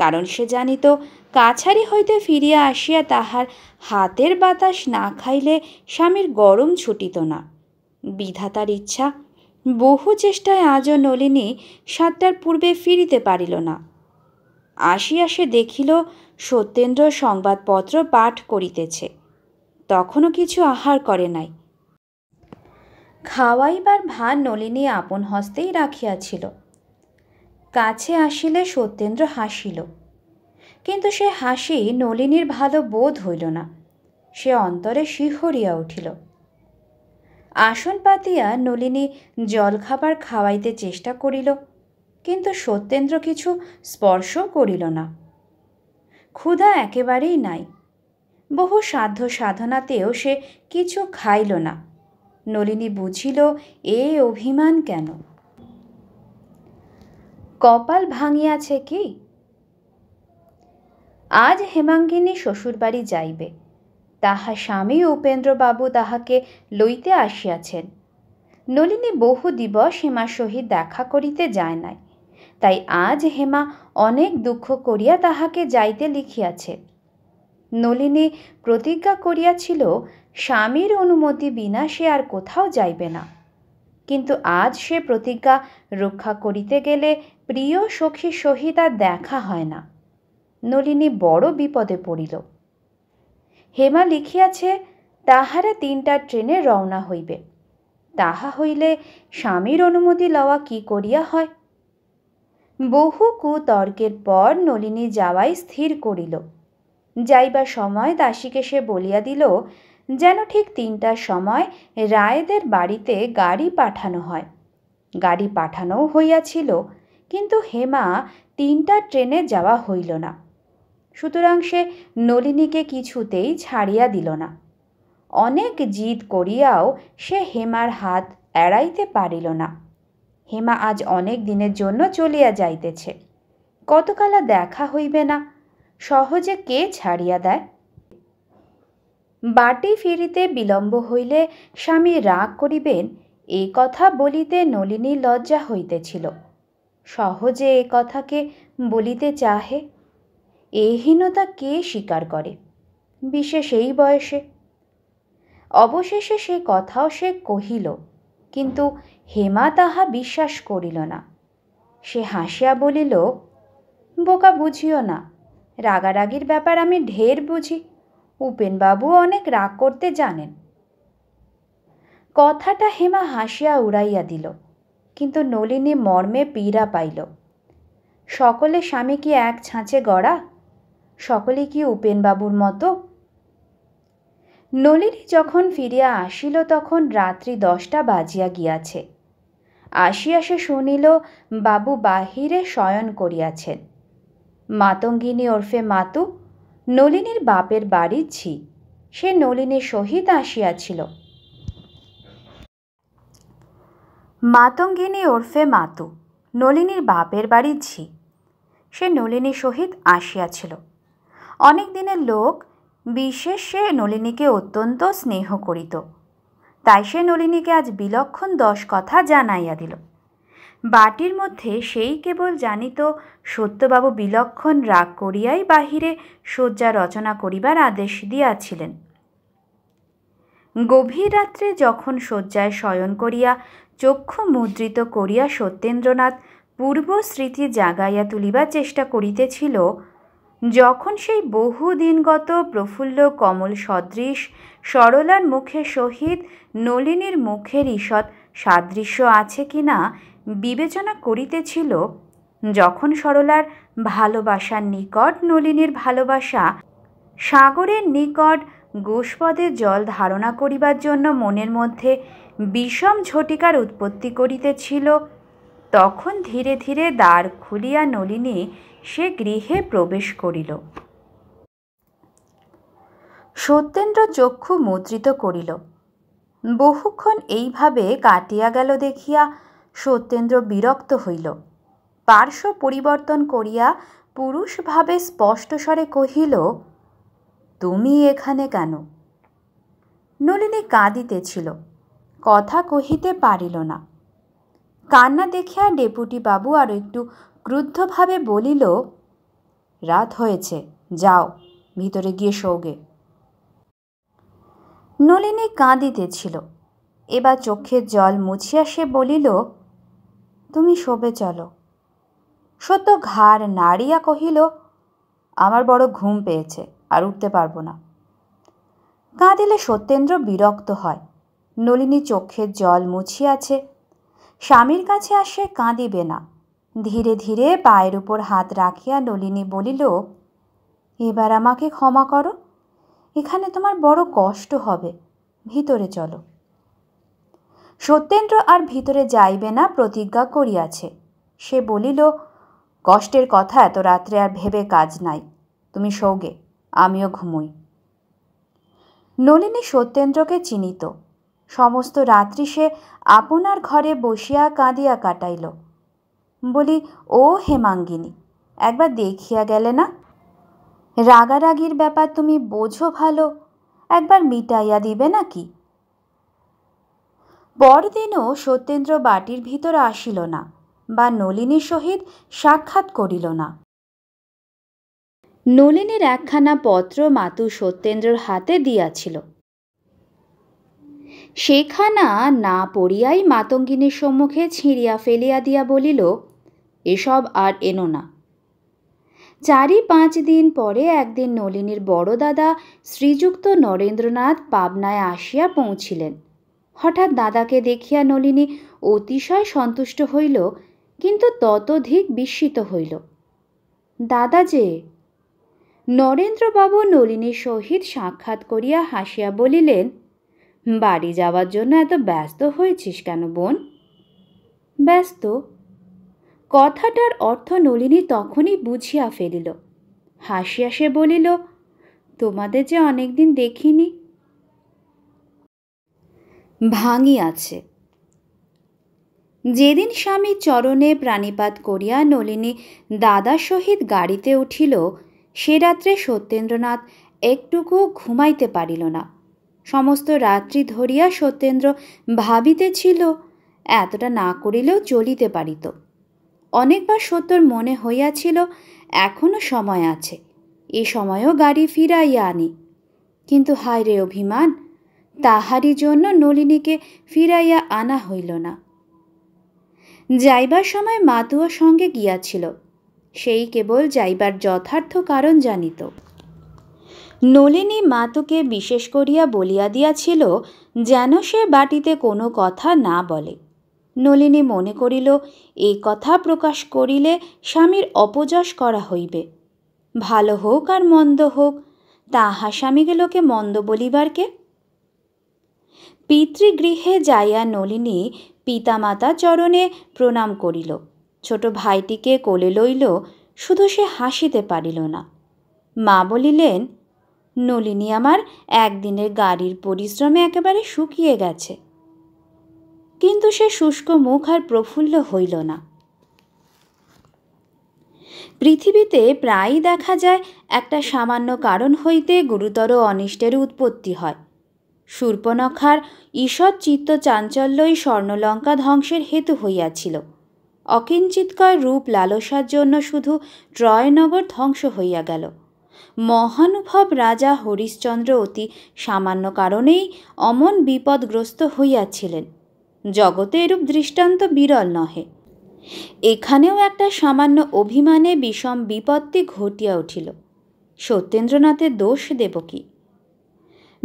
কারণ সে জানিত কাছারি হইতে ফিরিয়া আসিয়া তাহার হাতের বাতাস না খাইলে স্বামীর গরম ছুটিত না বিধাতার ইচ্ছা বহু চেষ্টায় আজও নলিনী সাতটার পূর্বে ফিরিতে পারিল না আসিয়া সে দেখিল সত্যেন্দ্র সংবাদপত্র পাঠ করিতেছে তখনও কিছু আহার করে নাই খাওয়াইবার ভার নলিনী আপন হস্তেই রাখিয়াছিল কাছে আসিলে সত্যেন্দ্র হাসিল কিন্তু সে হাসি নলিনীর ভালো বোধ হইল না সে অন্তরে শিহরিয়া উঠিল আসন পাতিয়া নলিনী জলখাবার খাওয়াইতে চেষ্টা করিল কিন্তু সত্যেন্দ্র কিছু স্পর্শ করিল না ক্ষুধা একেবারেই নাই বহু সাধ্য সাধনাতেও সে কিছু খাইল না নলিনী বুঝিল এ অভিমান কেন কপাল ভাঙিয়াছে কি আজ হেমাঙ্গিনী শ্বশুরবাড়ি যাইবে তাহা স্বামী উপেন্দ্রবাবু তাহাকে লইতে আসিয়াছেন নলিনী বহু দিবস হেমার সহিত দেখা করিতে যায় নাই তাই আজ হেমা অনেক দুঃখ করিয়া তাহাকে যাইতে লিখিয়াছে নলিনী প্রতিজ্ঞা করিয়াছিল স্বামীর অনুমতি বিনা সে আর কোথাও যাইবে না কিন্তু আজ সে প্রতিজ্ঞা রক্ষা করিতে গেলে প্রিয় সখী সহিত আর দেখা হয় না নলিনী বড় বিপদে পড়িল হেমা লিখিয়াছে তাহারা তিনটার ট্রেনে রওনা হইবে তাহা হইলে স্বামীর অনুমতি লওয়া কি করিয়া হয় বহু কুতর্কের পর নলিনী যাওয়াই স্থির করিল যাইবার সময় দাসীকে সে বলিয়া দিল যেন ঠিক তিনটার সময় রায়েদের বাড়িতে গাড়ি পাঠানো হয় গাড়ি পাঠানোও হইয়াছিল কিন্তু হেমা তিনটা ট্রেনে যাওয়া হইল না সুতরাং সে নলিনীকে কিছুতেই ছাড়িয়া দিল না অনেক জিদ করিয়াও সে হেমার হাত এড়াইতে পারিল না হেমা আজ অনেক দিনের জন্য চলিয়া যাইতেছে কতকালা দেখা হইবে না সহজে কে ছাড়িয়া দেয় বাটি ফিরিতে বিলম্ব হইলে স্বামী রাগ করিবেন এ কথা বলিতে নলিনী লজ্জা হইতেছিল সহজে এ কথাকে বলিতে চাহে এ হীনতা কে স্বীকার করে বিশেষ এই বয়সে অবশেষে সে কথাও সে কহিল কিন্তু হেমা তাহা বিশ্বাস করিল না সে হাসিয়া বলিল বোকা বুঝিও না রাগারাগির ব্যাপার আমি ঢের বুঝি উপেনবাবু অনেক রাগ করতে জানেন কথাটা হেমা হাসিয়া উড়াইয়া দিল কিন্তু নলিনী মর্মে পীড়া পাইল সকলে স্বামী কি এক ছাঁচে গড়া সকলে কি উপেনবাবুর মতো নলিনী যখন ফিরিয়া আসিল তখন রাত্রি দশটা বাজিয়া গিয়াছে আসিয়া সে শুনিল বাবু বাহিরে শয়ন করিয়াছেন মাতঙ্গিনী ওরফে মাতু নলিনীর বাপের বাড়ির ছি সে নলিনীর সহিত আসিয়াছিল মাতঙ্গিনী ওরফে মাতু নলিনীর বাপের বাড়ি ঝি সে নলিনীর সহিত আসিয়াছিল অনেক দিনের লোক বিশেষ সে নলিনীকে অত্যন্ত স্নেহ করিত তাই সে নলিনীকে আজ বিলক্ষণ দশ কথা জানাইয়া দিল বাটির মধ্যে সেই কেবল জানিত সত্যবাবু বিলক্ষণ রাগ করিয়াই বাহিরে শয্যা রচনা করিবার আদেশ দিয়াছিলেন গভীর রাত্রে যখন শয্যায় শয়ন করিয়া চক্ষু মুদ্রিত করিয়া সত্যেন্দ্রনাথ পূর্ব স্মৃতি জাগাইয়া তুলিবার চেষ্টা করিতেছিল যখন সেই বহুদিনগত প্রফুল্ল কমল সদৃশ সরলার মুখের সহিত নলিনীর মুখের ঈষৎ সাদৃশ্য আছে কি না বিবেচনা করিতেছিল যখন সরলার ভালোবাসার নিকট নলিনীর ভালোবাসা সাগরের নিকট গোষ্পদের জল ধারণা করিবার জন্য মনের মধ্যে বিষম ঝটিকার উৎপত্তি করিতেছিল তখন ধীরে ধীরে দ্বার খুলিয়া নলিনী সে গৃহে প্রবেশ করিল সত্যেন্দ্র চক্ষু মুদ্রিত করিল বহুক্ষণ এইভাবে কাটিয়া গেল দেখিয়া সত্যেন্দ্র বিরক্ত হইল পার্শ্ব পরিবর্তন করিয়া পুরুষভাবে স্পষ্টস্বরে কহিল তুমি এখানে কেন নলিনী কাঁদিতেছিল কথা কহিতে পারিল না কান্না দেখিয়া ডেপুটি বাবু আর একটু ক্রুদ্ধভাবে বলিল রাত হয়েছে যাও ভিতরে গিয়ে সৌগে নলিনী কাঁদিতেছিল এবার চোখের জল মুছিয়া সে বলিল তুমি শোবে চলো সত্য ঘাড় নাড়িয়া কহিল আমার বড় ঘুম পেয়েছে আর উঠতে পারবো না কাঁদিলে সত্যেন্দ্র বিরক্ত হয় নলিনী চোখের জল মুছিয়াছে স্বামীর কাছে আর সে কাঁদিবে না ধীরে ধীরে পায়ের উপর হাত রাখিয়া নলিনী বলিল এবার আমাকে ক্ষমা করো এখানে তোমার বড় কষ্ট হবে ভিতরে চলো সত্যেন্দ্র আর ভিতরে যাইবে না প্রতিজ্ঞা করিয়াছে সে বলিল কষ্টের কথা এত রাত্রে আর ভেবে কাজ নাই তুমি সৌগে আমিও ঘুমুই নলিনী সত্যেন্দ্রকে চিনিত সমস্ত রাত্রি সে আপনার ঘরে বসিয়া কাঁদিয়া কাটাইল বলি ও হেমাঙ্গিনী একবার দেখিয়া গেলে না রাগারাগির ব্যাপার তুমি বোঝো ভালো একবার মিটাইয়া দিবে নাকি পরদিনও সত্যেন্দ্র বাটির ভিতর আসিল না বা নলিনীর সহিত সাক্ষাৎ করিল না নলিনীর একখানা পত্র মাতু সত্যেন্দ্রর হাতে দিয়াছিল সেখানা না পড়িয়াই মাতঙ্গিনীর সম্মুখে ছিঁড়িয়া ফেলিয়া দিয়া বলিল এসব আর এনো না চারি পাঁচ দিন পরে একদিন নলিনীর বড় দাদা শ্রীযুক্ত নরেন্দ্রনাথ পাবনায় আসিয়া পৌঁছিলেন হঠাৎ দাদাকে দেখিয়া নলিনী অতিশয় সন্তুষ্ট হইল কিন্তু ততধিক বিস্মিত হইল দাদা যে নরেন্দ্রবাবু নলিনীর সহিত সাক্ষাৎ করিয়া হাসিয়া বলিলেন বাড়ি যাওয়ার জন্য এত ব্যস্ত হয়েছিস কেন বোন ব্যস্ত কথাটার অর্থ নলিনী তখনই বুঝিয়া ফেলিল হাসিয়া সে বলিল তোমাদের যে অনেকদিন দেখিনি ভাঙি আছে যেদিন স্বামী চরণে প্রাণীপাত করিয়া নলিনী দাদার সহিত গাড়িতে উঠিল সে রাত্রে সত্যেন্দ্রনাথ একটুকু ঘুমাইতে পারিল না সমস্ত রাত্রি ধরিয়া সত্যেন্দ্র ভাবিতেছিল এতটা না করিলেও চলিতে পারিত অনেকবার সত্যর মনে হইয়াছিল এখনও সময় আছে এ সময়ও গাড়ি ফিরাইয়া আনি কিন্তু হায় রে অভিমান তাহারই জন্য নলিনীকে ফিরাইয়া আনা হইল না যাইবার সময় মাতুয়ার সঙ্গে গিয়াছিল সেই কেবল যাইবার যথার্থ কারণ জানিত নলিনী মাতুকে বিশেষ করিয়া বলিয়া দিয়াছিল যেন সে বাটিতে কোনো কথা না বলে নলিনী মনে করিল এই কথা প্রকাশ করিলে স্বামীর অপযশ করা হইবে ভালো হোক আর মন্দ হোক তাহা স্বামীকে লোকে মন্দ বলিবারকে পিতৃগৃহে যাইয়া নলিনী পিতামাতা চরণে প্রণাম করিল ছোট ভাইটিকে কোলে লইল শুধু সে হাসিতে পারিল না মা বলিলেন নলিনী আমার একদিনের গাড়ির পরিশ্রমে একেবারে শুকিয়ে গেছে কিন্তু সে শুষ্ক মুখ আর প্রফুল্ল হইল না পৃথিবীতে প্রায়ই দেখা যায় একটা সামান্য কারণ হইতে গুরুতর অনিষ্টের উৎপত্তি হয় সূর্পনখার ঈষৎ চিত্ত চাঞ্চল্যই স্বর্ণলঙ্কা ধ্বংসের হেতু হইয়াছিল অকিঞ্চিৎকর রূপ লালসার জন্য শুধু ট্রয়নগর ধ্বংস হইয়া গেল মহানুভব রাজা হরিশ্চন্দ্র অতি সামান্য কারণেই অমন বিপদগ্রস্ত হইয়াছিলেন জগতে এরূপ দৃষ্টান্ত বিরল নহে এখানেও একটা সামান্য অভিমানে বিষম বিপত্তি ঘটিয়া উঠিল সত্যেন্দ্রনাথের দোষ দেব কি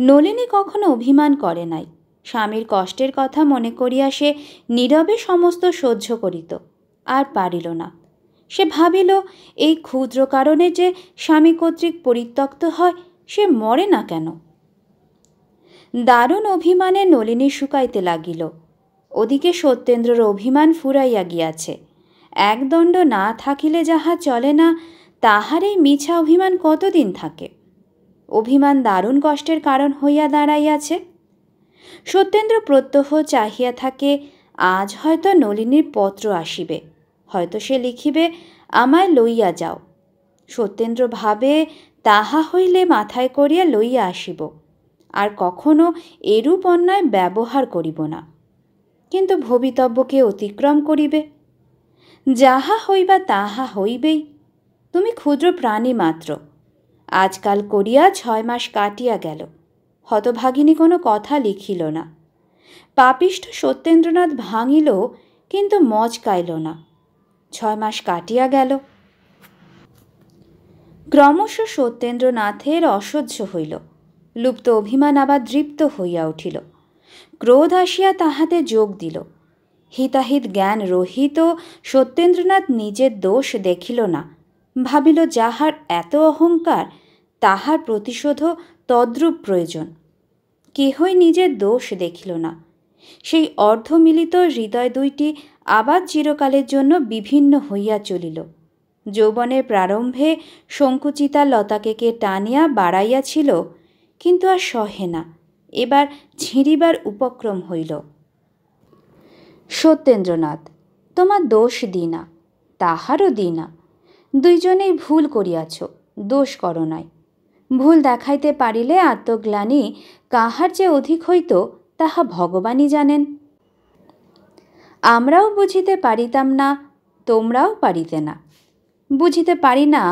নলিনী কখনো অভিমান করে নাই স্বামীর কষ্টের কথা মনে করিয়া সে নীরবে সমস্ত সহ্য করিত আর পারিল না সে ভাবিল এই ক্ষুদ্র কারণে যে স্বামী কর্তৃক পরিত্যক্ত হয় সে মরে না কেন দারুণ অভিমানে নলিনী শুকাইতে লাগিল ওদিকে সত্যেন্দ্রর অভিমান ফুরাইয়া গিয়াছে একদণ্ড না থাকিলে যাহা চলে না তাহার এই মিছা অভিমান কতদিন থাকে অভিমান দারুণ কষ্টের কারণ হইয়া দাঁড়াইয়াছে সত্যেন্দ্র প্রত্যহ চাহিয়া থাকে আজ হয়তো নলিনীর পত্র আসিবে হয়তো সে লিখিবে আমায় লইয়া যাও সত্যেন্দ্র ভাবে তাহা হইলে মাথায় করিয়া লইয়া আসিব আর কখনো এরূপ অন্যায় ব্যবহার করিব না কিন্তু ভবিতব্যকে অতিক্রম করিবে যাহা হইবা তাহা হইবেই তুমি ক্ষুদ্র প্রাণী মাত্র আজকাল করিয়া ছয় মাস কাটিয়া গেল হতভাগিনী কোনো কথা লিখিল না পাপিষ্ঠ সত্যেন্দ্রনাথ ভাঙিল কিন্তু মজকাইল না ছয় মাস কাটিয়া গেল ক্রমশ সত্যেন্দ্রনাথের অসহ্য হইল লুপ্ত অভিমান আবার দৃপ্ত হইয়া উঠিল ক্রোধ আসিয়া তাহাতে যোগ দিল হিতাহিত জ্ঞান রহিত সত্যেন্দ্রনাথ নিজের দোষ দেখিল না ভাবিল যাহার এত অহংকার তাহার প্রতিশোধও তদ্রূপ প্রয়োজন কেহই নিজের দোষ দেখিল না সেই অর্ধমিলিত হৃদয় দুইটি আবার চিরকালের জন্য বিভিন্ন হইয়া চলিল যৌবনের প্রারম্ভে সংকুচিতা লতাকেকে টানিয়া বাড়াইয়াছিল কিন্তু আর সহে না এবার ছিঁড়িবার উপক্রম হইল সত্যেন্দ্রনাথ তোমার দোষ দি না তাহারও দি না দুইজনেই ভুল করিয়াছ দোষ করো নাই ভুল দেখাইতে পারিলে আত্মগ্লানি কাহার যে অধিক হইত তাহা ভগবানই জানেন আমরাও বুঝিতে পারিতাম না তোমরাও পারিতে না বুঝিতে পারি না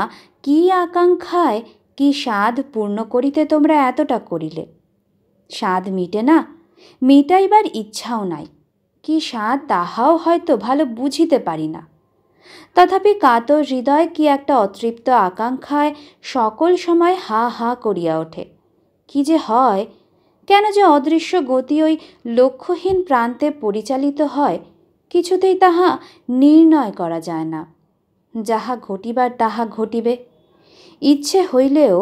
কি আকাঙ্ক্ষায় কি স্বাদ পূর্ণ করিতে তোমরা এতটা করিলে স্বাদ মিটে না মিটাইবার ইচ্ছাও নাই কি স্বাদ তাহাও হয়তো ভালো বুঝিতে পারি না তথাপি কাতর হৃদয় কি একটা অতৃপ্ত আকাঙ্ক্ষায় সকল সময় হা হা করিয়া ওঠে কি যে হয় কেন যে অদৃশ্য গতি ওই লক্ষ্যহীন প্রান্তে পরিচালিত হয় কিছুতেই তাহা নির্ণয় করা যায় না যাহা ঘটিবার তাহা ঘটিবে ইচ্ছে হইলেও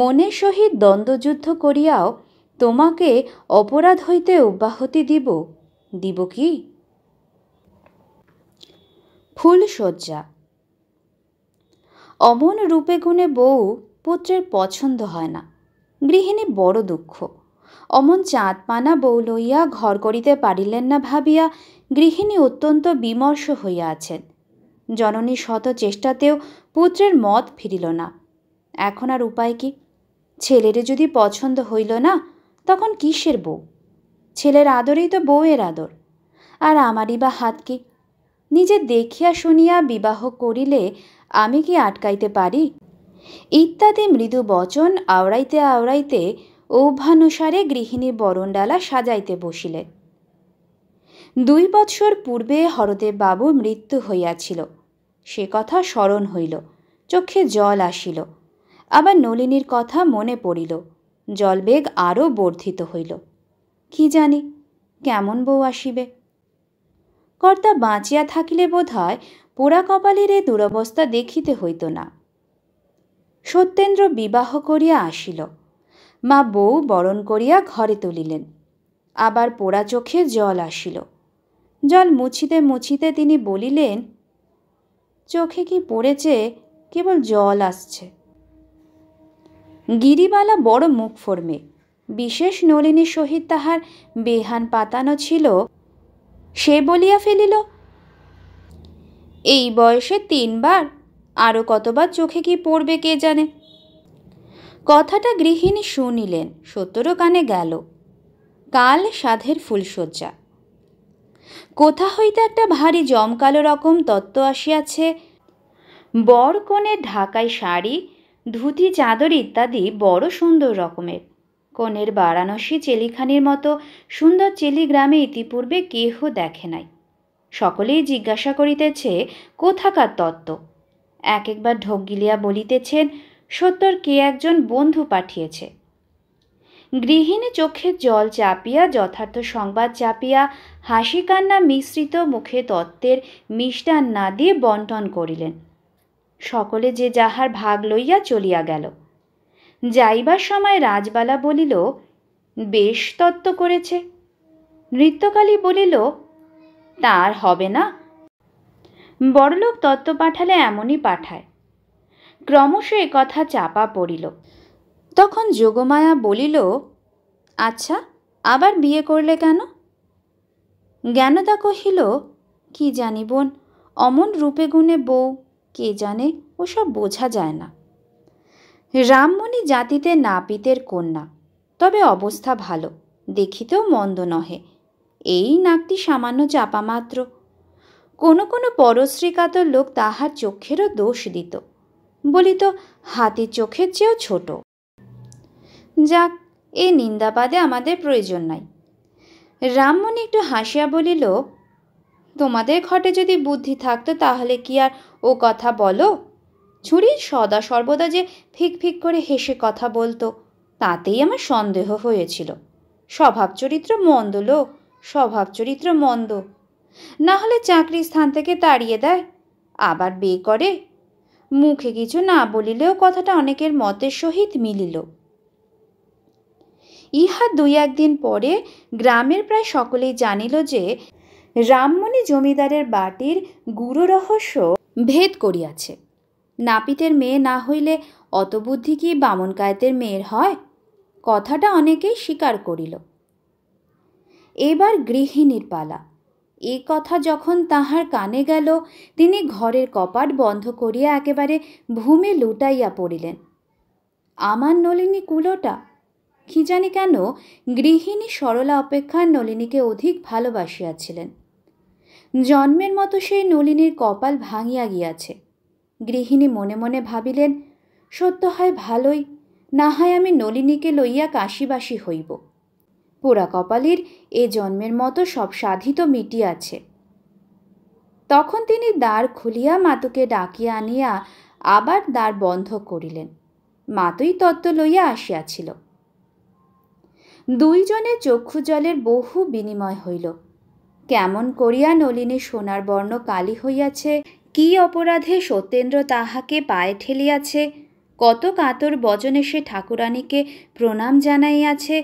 মনের সহিত দ্বন্দ্বযুদ্ধ করিয়াও তোমাকে অপরাধ হইতে অব্যাহতি দিব দিব কি ফুলশয্যা অমন রূপে গুণে বউ পুত্রের পছন্দ হয় না গৃহিণী বড় দুঃখ অমন চাঁদ পানা বউ লইয়া ঘর করিতে পারিলেন না ভাবিয়া গৃহিণী অত্যন্ত বিমর্ষ হইয়া আছেন জননী শত চেষ্টাতেও পুত্রের মত ফিরিল না এখন আর উপায় কি ছেলেরে যদি পছন্দ হইল না তখন কিসের বউ ছেলের আদরেই তো বউয়ের আদর আর আমারই বা হাত কি নিজে দেখিয়া শুনিয়া বিবাহ করিলে আমি কি আটকাইতে পারি ইত্যাদি মৃদু বচন আওড়াইতে আওড়াইতে অভ্যানুসারে গৃহিণী বরণডালা সাজাইতে বসিলেন দুই বৎসর পূর্বে হরদেব বাবু মৃত্যু হইয়াছিল সে কথা স্মরণ হইল চোখে জল আসিল আবার নলিনীর কথা মনে পড়িল জলবেগ আরও বর্ধিত হইল কি জানি কেমন বউ আসিবে কর্তা বাঁচিয়া থাকিলে বোধ হয় পোড়া কপালের এ দুরবস্থা দেখিতে হইত না সত্যেন্দ্র বিবাহ করিয়া আসিল মা বউ বরণ করিয়া ঘরে তুলিলেন আবার পোড়া চোখে জল আসিল জল মুছিতে মুছিতে তিনি বলিলেন চোখে কি পড়েছে কেবল জল আসছে গিরিবালা বড় মুখ ফর্মে বিশেষ নলিনীর সহিত তাহার বেহান পাতানো ছিল সে বলিয়া ফেলিল এই বয়সে তিনবার আরও কতবার চোখে কি পড়বে কে জানে কথাটা গৃহিণী শুনিলেন সত্তরও কানে গেল কাল সাধের ফুলশয্যা কোথা হইতে একটা ভারী জমকালো রকম তত্ত্ব আসিয়াছে বর কোণে ঢাকায় শাড়ি ধুতি চাদর ইত্যাদি বড় সুন্দর রকমের কনের বারাণসী চেলিখানির মতো সুন্দর চেলি গ্রামে ইতিপূর্বে কেহ দেখে নাই সকলেই জিজ্ঞাসা করিতেছে কোথাকার তত্ত্ব এক একবার ঢোক গিলিয়া বলিতেছেন সত্যর কে একজন বন্ধু পাঠিয়েছে গৃহিণী চোখে জল চাপিয়া যথার্থ সংবাদ চাপিয়া হাসি কান্না মিশ্রিত মুখে তত্ত্বের মিষ্টান না দিয়ে বন্টন করিলেন সকলে যে যাহার ভাগ লইয়া চলিয়া গেল যাইবার সময় রাজবালা বলিল বেশ তত্ত্ব করেছে নৃত্যকালী বলিল তার হবে না বড়লোক তত্ত্ব পাঠালে এমনই পাঠায় ক্রমশ কথা চাপা পড়িল তখন যোগমায়া বলিল আচ্ছা আবার বিয়ে করলে কেন জ্ঞানদা কহিল কি জানি বোন অমন রূপে গুণে বউ কে জানে ওসব বোঝা যায় না রামমণি জাতিতে নাপিতের কন্যা তবে অবস্থা ভালো দেখিতেও মন্দ নহে এই নাকটি সামান্য চাপা মাত্র কোনো কোনো পরশ্রীকাতর লোক তাহার চক্ষেরও দোষ দিত বলি তো হাতির চোখের চেয়েও ছোট যাক এ নিন্দাবাদে আমাদের প্রয়োজন নাই রামমণি একটু হাসিয়া বলিল তোমাদের ঘটে যদি বুদ্ধি থাকতো তাহলে কি আর ও কথা বলো ছুরি সদা সর্বদা যে ফিক ফিক করে হেসে কথা বলতো তাতেই আমার সন্দেহ হয়েছিল স্বভাব চরিত্র মন্দ লোক স্বভাব চরিত্র মন্দ না হলে চাকরির স্থান থেকে তাড়িয়ে দেয় আবার বিয়ে করে মুখে কিছু না বলিলেও কথাটা অনেকের মতের সহিত মিলিল ইহা দুই একদিন পরে গ্রামের প্রায় সকলেই জানিল যে রামমণি জমিদারের বাটির গুরু রহস্য ভেদ করিয়াছে নাপিতের মেয়ে না হইলে অত বুদ্ধি কি বামন কায়েতের মেয়ের হয় কথাটা অনেকেই স্বীকার করিল এবার গৃহিণীর পালা এ কথা যখন তাহার কানে গেল তিনি ঘরের কপাট বন্ধ করিয়া একেবারে ভূমে লুটাইয়া পড়িলেন আমার নলিনী কুলোটা কি জানি কেন গৃহিণী সরলা অপেক্ষা নলিনীকে অধিক ভালোবাসিয়াছিলেন জন্মের মতো সেই নলিনীর কপাল ভাঙিয়া গিয়াছে গৃহিণী মনে মনে ভাবিলেন সত্য হয় ভালোই না হয় আমি নলিনীকে লইয়া কাশিবাসী হইব পোড়া কপালের এ জন্মের মতো সব সাধিত মিটিয়াছে তখন তিনি দ্বার খুলিয়া মাতুকে ডাকিয়া আনিয়া আবার দ্বার বন্ধ করিলেন মাতুই তত্ত্ব লইয়া আসিয়াছিল দুইজনে চক্ষু জলের বহু বিনিময় হইল কেমন করিয়া নলিনী সোনার বর্ণ কালি হইয়াছে কি অপরাধে সত্যেন্দ্র তাহাকে পায়ে ঠেলিয়াছে কত কাতর বচনে সে ঠাকুরানীকে প্রণাম জানাইয়াছে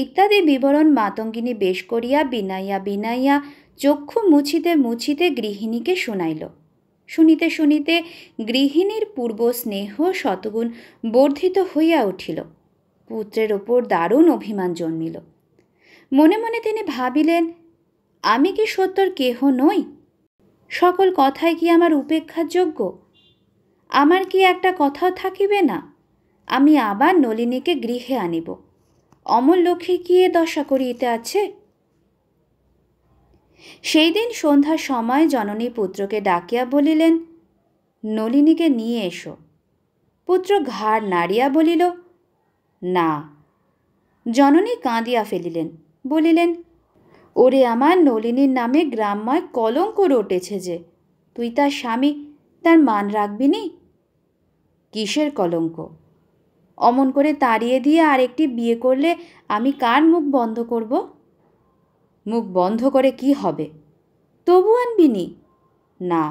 ইত্যাদি বিবরণ মাতঙ্গিনী বেশ করিয়া বিনাইয়া বিনাইয়া চক্ষু মুছিতে মুছিতে গৃহিণীকে শুনাইল শুনিতে শুনিতে গৃহিণীর পূর্ব স্নেহ শতগুণ বর্ধিত হইয়া উঠিল পুত্রের ওপর দারুণ অভিমান জন্মিল মনে মনে তিনি ভাবিলেন আমি কি সত্যর কেহ নই সকল কথায় কি আমার উপেক্ষার যোগ্য আমার কি একটা কথাও থাকিবে না আমি আবার নলিনীকে গৃহে আনিব অমল লক্ষ্মী গিয়ে দশা করিতে আছে সেই দিন সন্ধ্যার সময় জননী পুত্রকে ডাকিয়া বলিলেন নলিনীকে নিয়ে এসো পুত্র ঘাড় নাড়িয়া বলিল না জননী কাঁদিয়া ফেলিলেন বলিলেন ওরে আমার নলিনীর নামে গ্রামময় কলঙ্ক রটেছে যে তুই তার স্বামী তার মান রাখবি কিসের কলঙ্ক অমন করে তাড়িয়ে দিয়ে আর একটি বিয়ে করলে আমি কার মুখ বন্ধ করব মুখ বন্ধ করে কি হবে তবু আনবিনি না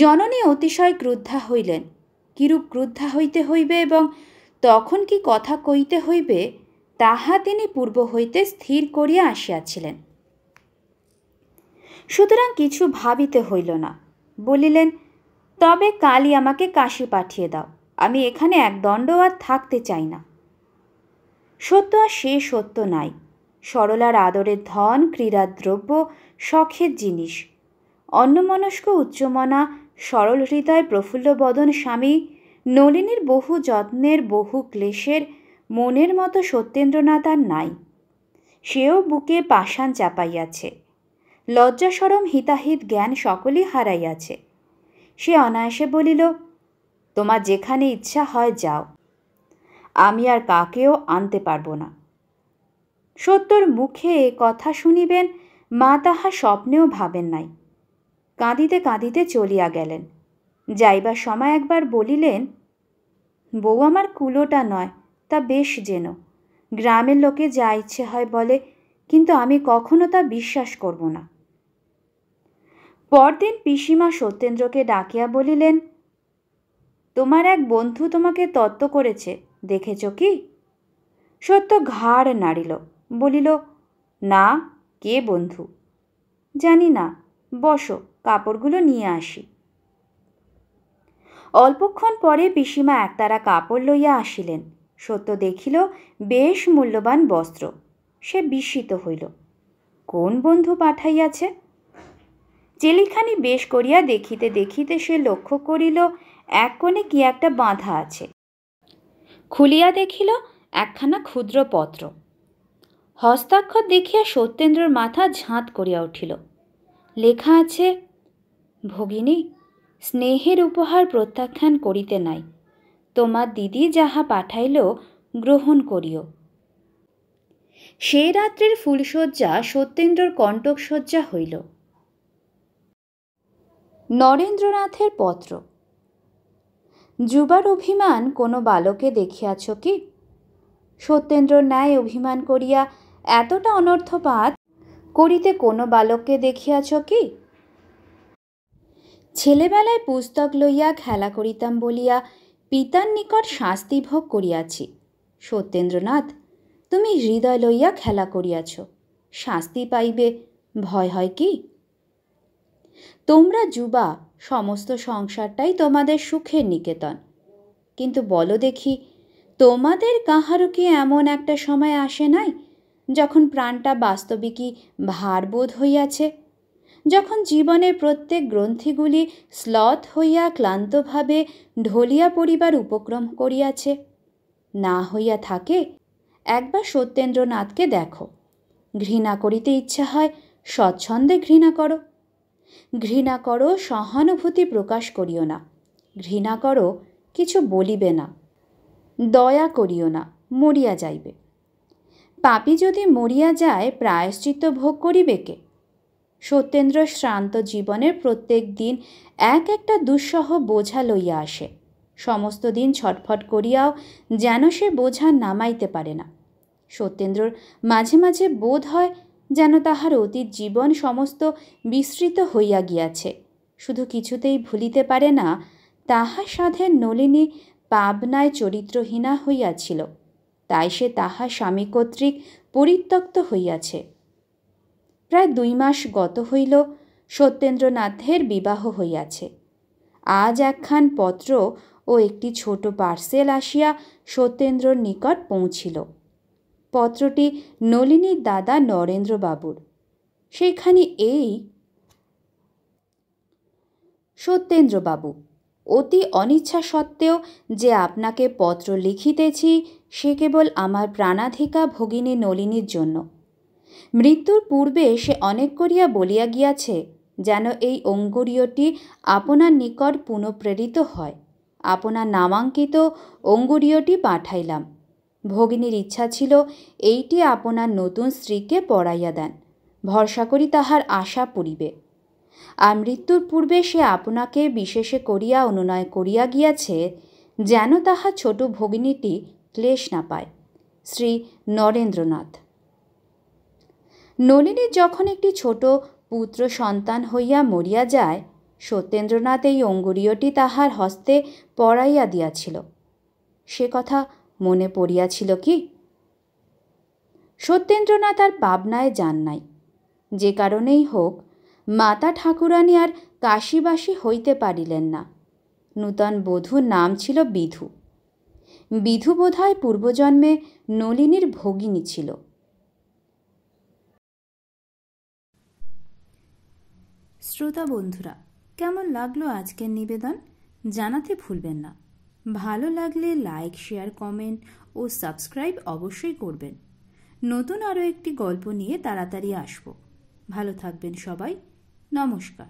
জননী অতিশয় ক্রুদ্ধা হইলেন কিরূপ ক্রুদ্ধা হইতে হইবে এবং তখন কি কথা কইতে হইবে তাহা তিনি পূর্ব হইতে স্থির করিয়া আসিয়াছিলেন সুতরাং কিছু ভাবিতে হইল না বলিলেন তবে কালই আমাকে কাশি পাঠিয়ে দাও আমি এখানে এক দণ্ড আর থাকতে চাই না সত্য আর সে সত্য নাই সরলার আদরের ধন ক্রীড়ার দ্রব্য শখের জিনিস অন্যমনস্ক উচ্চমনা সরল হৃদয় বদন স্বামী নলিনীর বহু যত্নের বহু ক্লেশের মনের মতো সত্যেন্দ্রনাথ আর নাই সেও বুকে পাষাণ চাপাইয়াছে লজ্জাসরম হিতাহিত জ্ঞান সকলই হারাইয়াছে সে অনায়াসে বলিল তোমার যেখানে ইচ্ছা হয় যাও আমি আর কাকেও আনতে পারবো না সত্যর মুখে কথা শুনিবেন মা তাহা স্বপ্নেও ভাবেন নাই কাঁদিতে কাঁদিতে চলিয়া গেলেন যাইবার সময় একবার বলিলেন বউ আমার কুলোটা নয় তা বেশ যেন গ্রামের লোকে যা ইচ্ছে হয় বলে কিন্তু আমি কখনো তা বিশ্বাস করব না পরদিন পিসিমা সত্যেন্দ্রকে ডাকিয়া বলিলেন তোমার এক বন্ধু তোমাকে তত্ত্ব করেছে দেখেছ কি সত্য ঘাড় নাড়িল বলিল না কে বন্ধু জানি না বসো কাপড়গুলো নিয়ে আসি অল্পক্ষণ পরে পিসিমা একতারা কাপড় লইয়া আসিলেন সত্য দেখিল বেশ মূল্যবান বস্ত্র সে বিস্মিত হইল কোন বন্ধু পাঠাইয়াছে চেলিখানি বেশ করিয়া দেখিতে দেখিতে সে লক্ষ্য করিল এক কোণে কি একটা বাঁধা আছে খুলিয়া দেখিল একখানা ক্ষুদ্র পত্র হস্তাক্ষর দেখিয়া সত্যেন্দ্রর মাথা ঝাঁত করিয়া উঠিল লেখা আছে ভগিনী স্নেহের উপহার প্রত্যাখ্যান করিতে নাই তোমার দিদি যাহা পাঠাইল গ্রহণ করিও সেই রাত্রির ফুলশয্যা সত্যেন্দ্রর কণ্টকশয্যা হইল নরেন্দ্রনাথের পত্র যুবার অভিমান কোনো বালকে দেখিয়াছ কি সত্যেন্দ্র ন্যায় অভিমান করিয়া এতটা অনর্থপাত করিতে কোনো বালককে দেখিয়াছ কি ছেলেবেলায় পুস্তক লইয়া খেলা করিতাম বলিয়া পিতার নিকট শাস্তি ভোগ করিয়াছি সত্যেন্দ্রনাথ তুমি হৃদয় লইয়া খেলা করিয়াছ শাস্তি পাইবে ভয় হয় কি তোমরা যুবা সমস্ত সংসারটাই তোমাদের সুখের নিকেতন কিন্তু বলো দেখি তোমাদের কাহারও কি এমন একটা সময় আসে নাই যখন প্রাণটা বাস্তবিকই ভারবোধ হইয়াছে যখন জীবনের প্রত্যেক গ্রন্থিগুলি স্লথ হইয়া ক্লান্তভাবে ঢলিয়া পড়িবার উপক্রম করিয়াছে না হইয়া থাকে একবার সত্যেন্দ্রনাথকে দেখো ঘৃণা করিতে ইচ্ছা হয় স্বচ্ছন্দে ঘৃণা করো ঘৃণা করো সহানুভূতি প্রকাশ করিও না ঘৃণা করো কিছু বলিবে না দয়া করিও না মরিয়া যাইবে পাপি যদি মরিয়া যায় প্রায়শ্চিত্ত ভোগ করিবে কে সত্যেন্দ্র শ্রান্ত জীবনের প্রত্যেক দিন এক একটা দুঃসহ বোঝা লইয়া আসে সমস্ত দিন ছটফট করিয়াও যেন সে বোঝা নামাইতে পারে না সত্যেন্দ্রর মাঝে মাঝে বোধ হয় যেন তাহার অতীত জীবন সমস্ত বিস্তৃত হইয়া গিয়াছে শুধু কিছুতেই ভুলিতে পারে না তাহা সাধের নলিনী পাবনায় চরিত্রহীনা হইয়াছিল তাই সে তাহা স্বামী কর্তৃক পরিত্যক্ত হইয়াছে প্রায় দুই মাস গত হইল সত্যেন্দ্রনাথের বিবাহ হইয়াছে আজ একখান পত্র ও একটি ছোট পার্সেল আসিয়া সত্যেন্দ্রর নিকট পৌঁছিল পত্রটি নলিনীর দাদা নরেন্দ্রবাবুর সেইখানে এই সত্যেন্দ্রবাবু অতি অনিচ্ছা সত্ত্বেও যে আপনাকে পত্র লিখিতেছি সে কেবল আমার প্রাণাধিকা ভগিনী নলিনীর জন্য মৃত্যুর পূর্বে সে অনেক করিয়া বলিয়া গিয়াছে যেন এই অঙ্গুরীয়টি আপনার নিকট পুনঃপ্রেরিত হয় আপনার নামাঙ্কিত অঙ্গুরীয়টি পাঠাইলাম ভগিনীর ইচ্ছা ছিল এইটি আপনার নতুন স্ত্রীকে পড়াইয়া দেন ভরসা করি তাহার আশা পড়িবে আর মৃত্যুর পূর্বে সে আপনাকে বিশেষে করিয়া অনুনয় করিয়া গিয়াছে যেন তাহা ছোট ভগিনীটি ক্লেশ না পায় শ্রী নরেন্দ্রনাথ নলিনীর যখন একটি ছোট পুত্র সন্তান হইয়া মরিয়া যায় সত্যেন্দ্রনাথ এই অঙ্গুরীয়টি তাহার হস্তে পড়াইয়া দিয়াছিল সে কথা মনে পড়িয়াছিল কি সত্যেন্দ্রনাথ আর পাবনায় যান নাই যে কারণেই হোক মাতা ঠাকুরানী আর কাশিবাসী হইতে পারিলেন না নূতন বধূর নাম ছিল বিধু বিধু বোধহয় পূর্বজন্মে নলিনীর ভগিনী ছিল শ্রোতা বন্ধুরা কেমন লাগলো আজকের নিবেদন জানাতে ভুলবেন না ভালো লাগলে লাইক শেয়ার কমেন্ট ও সাবস্ক্রাইব অবশ্যই করবেন নতুন আরও একটি গল্প নিয়ে তাড়াতাড়ি আসব ভালো থাকবেন সবাই নমস্কার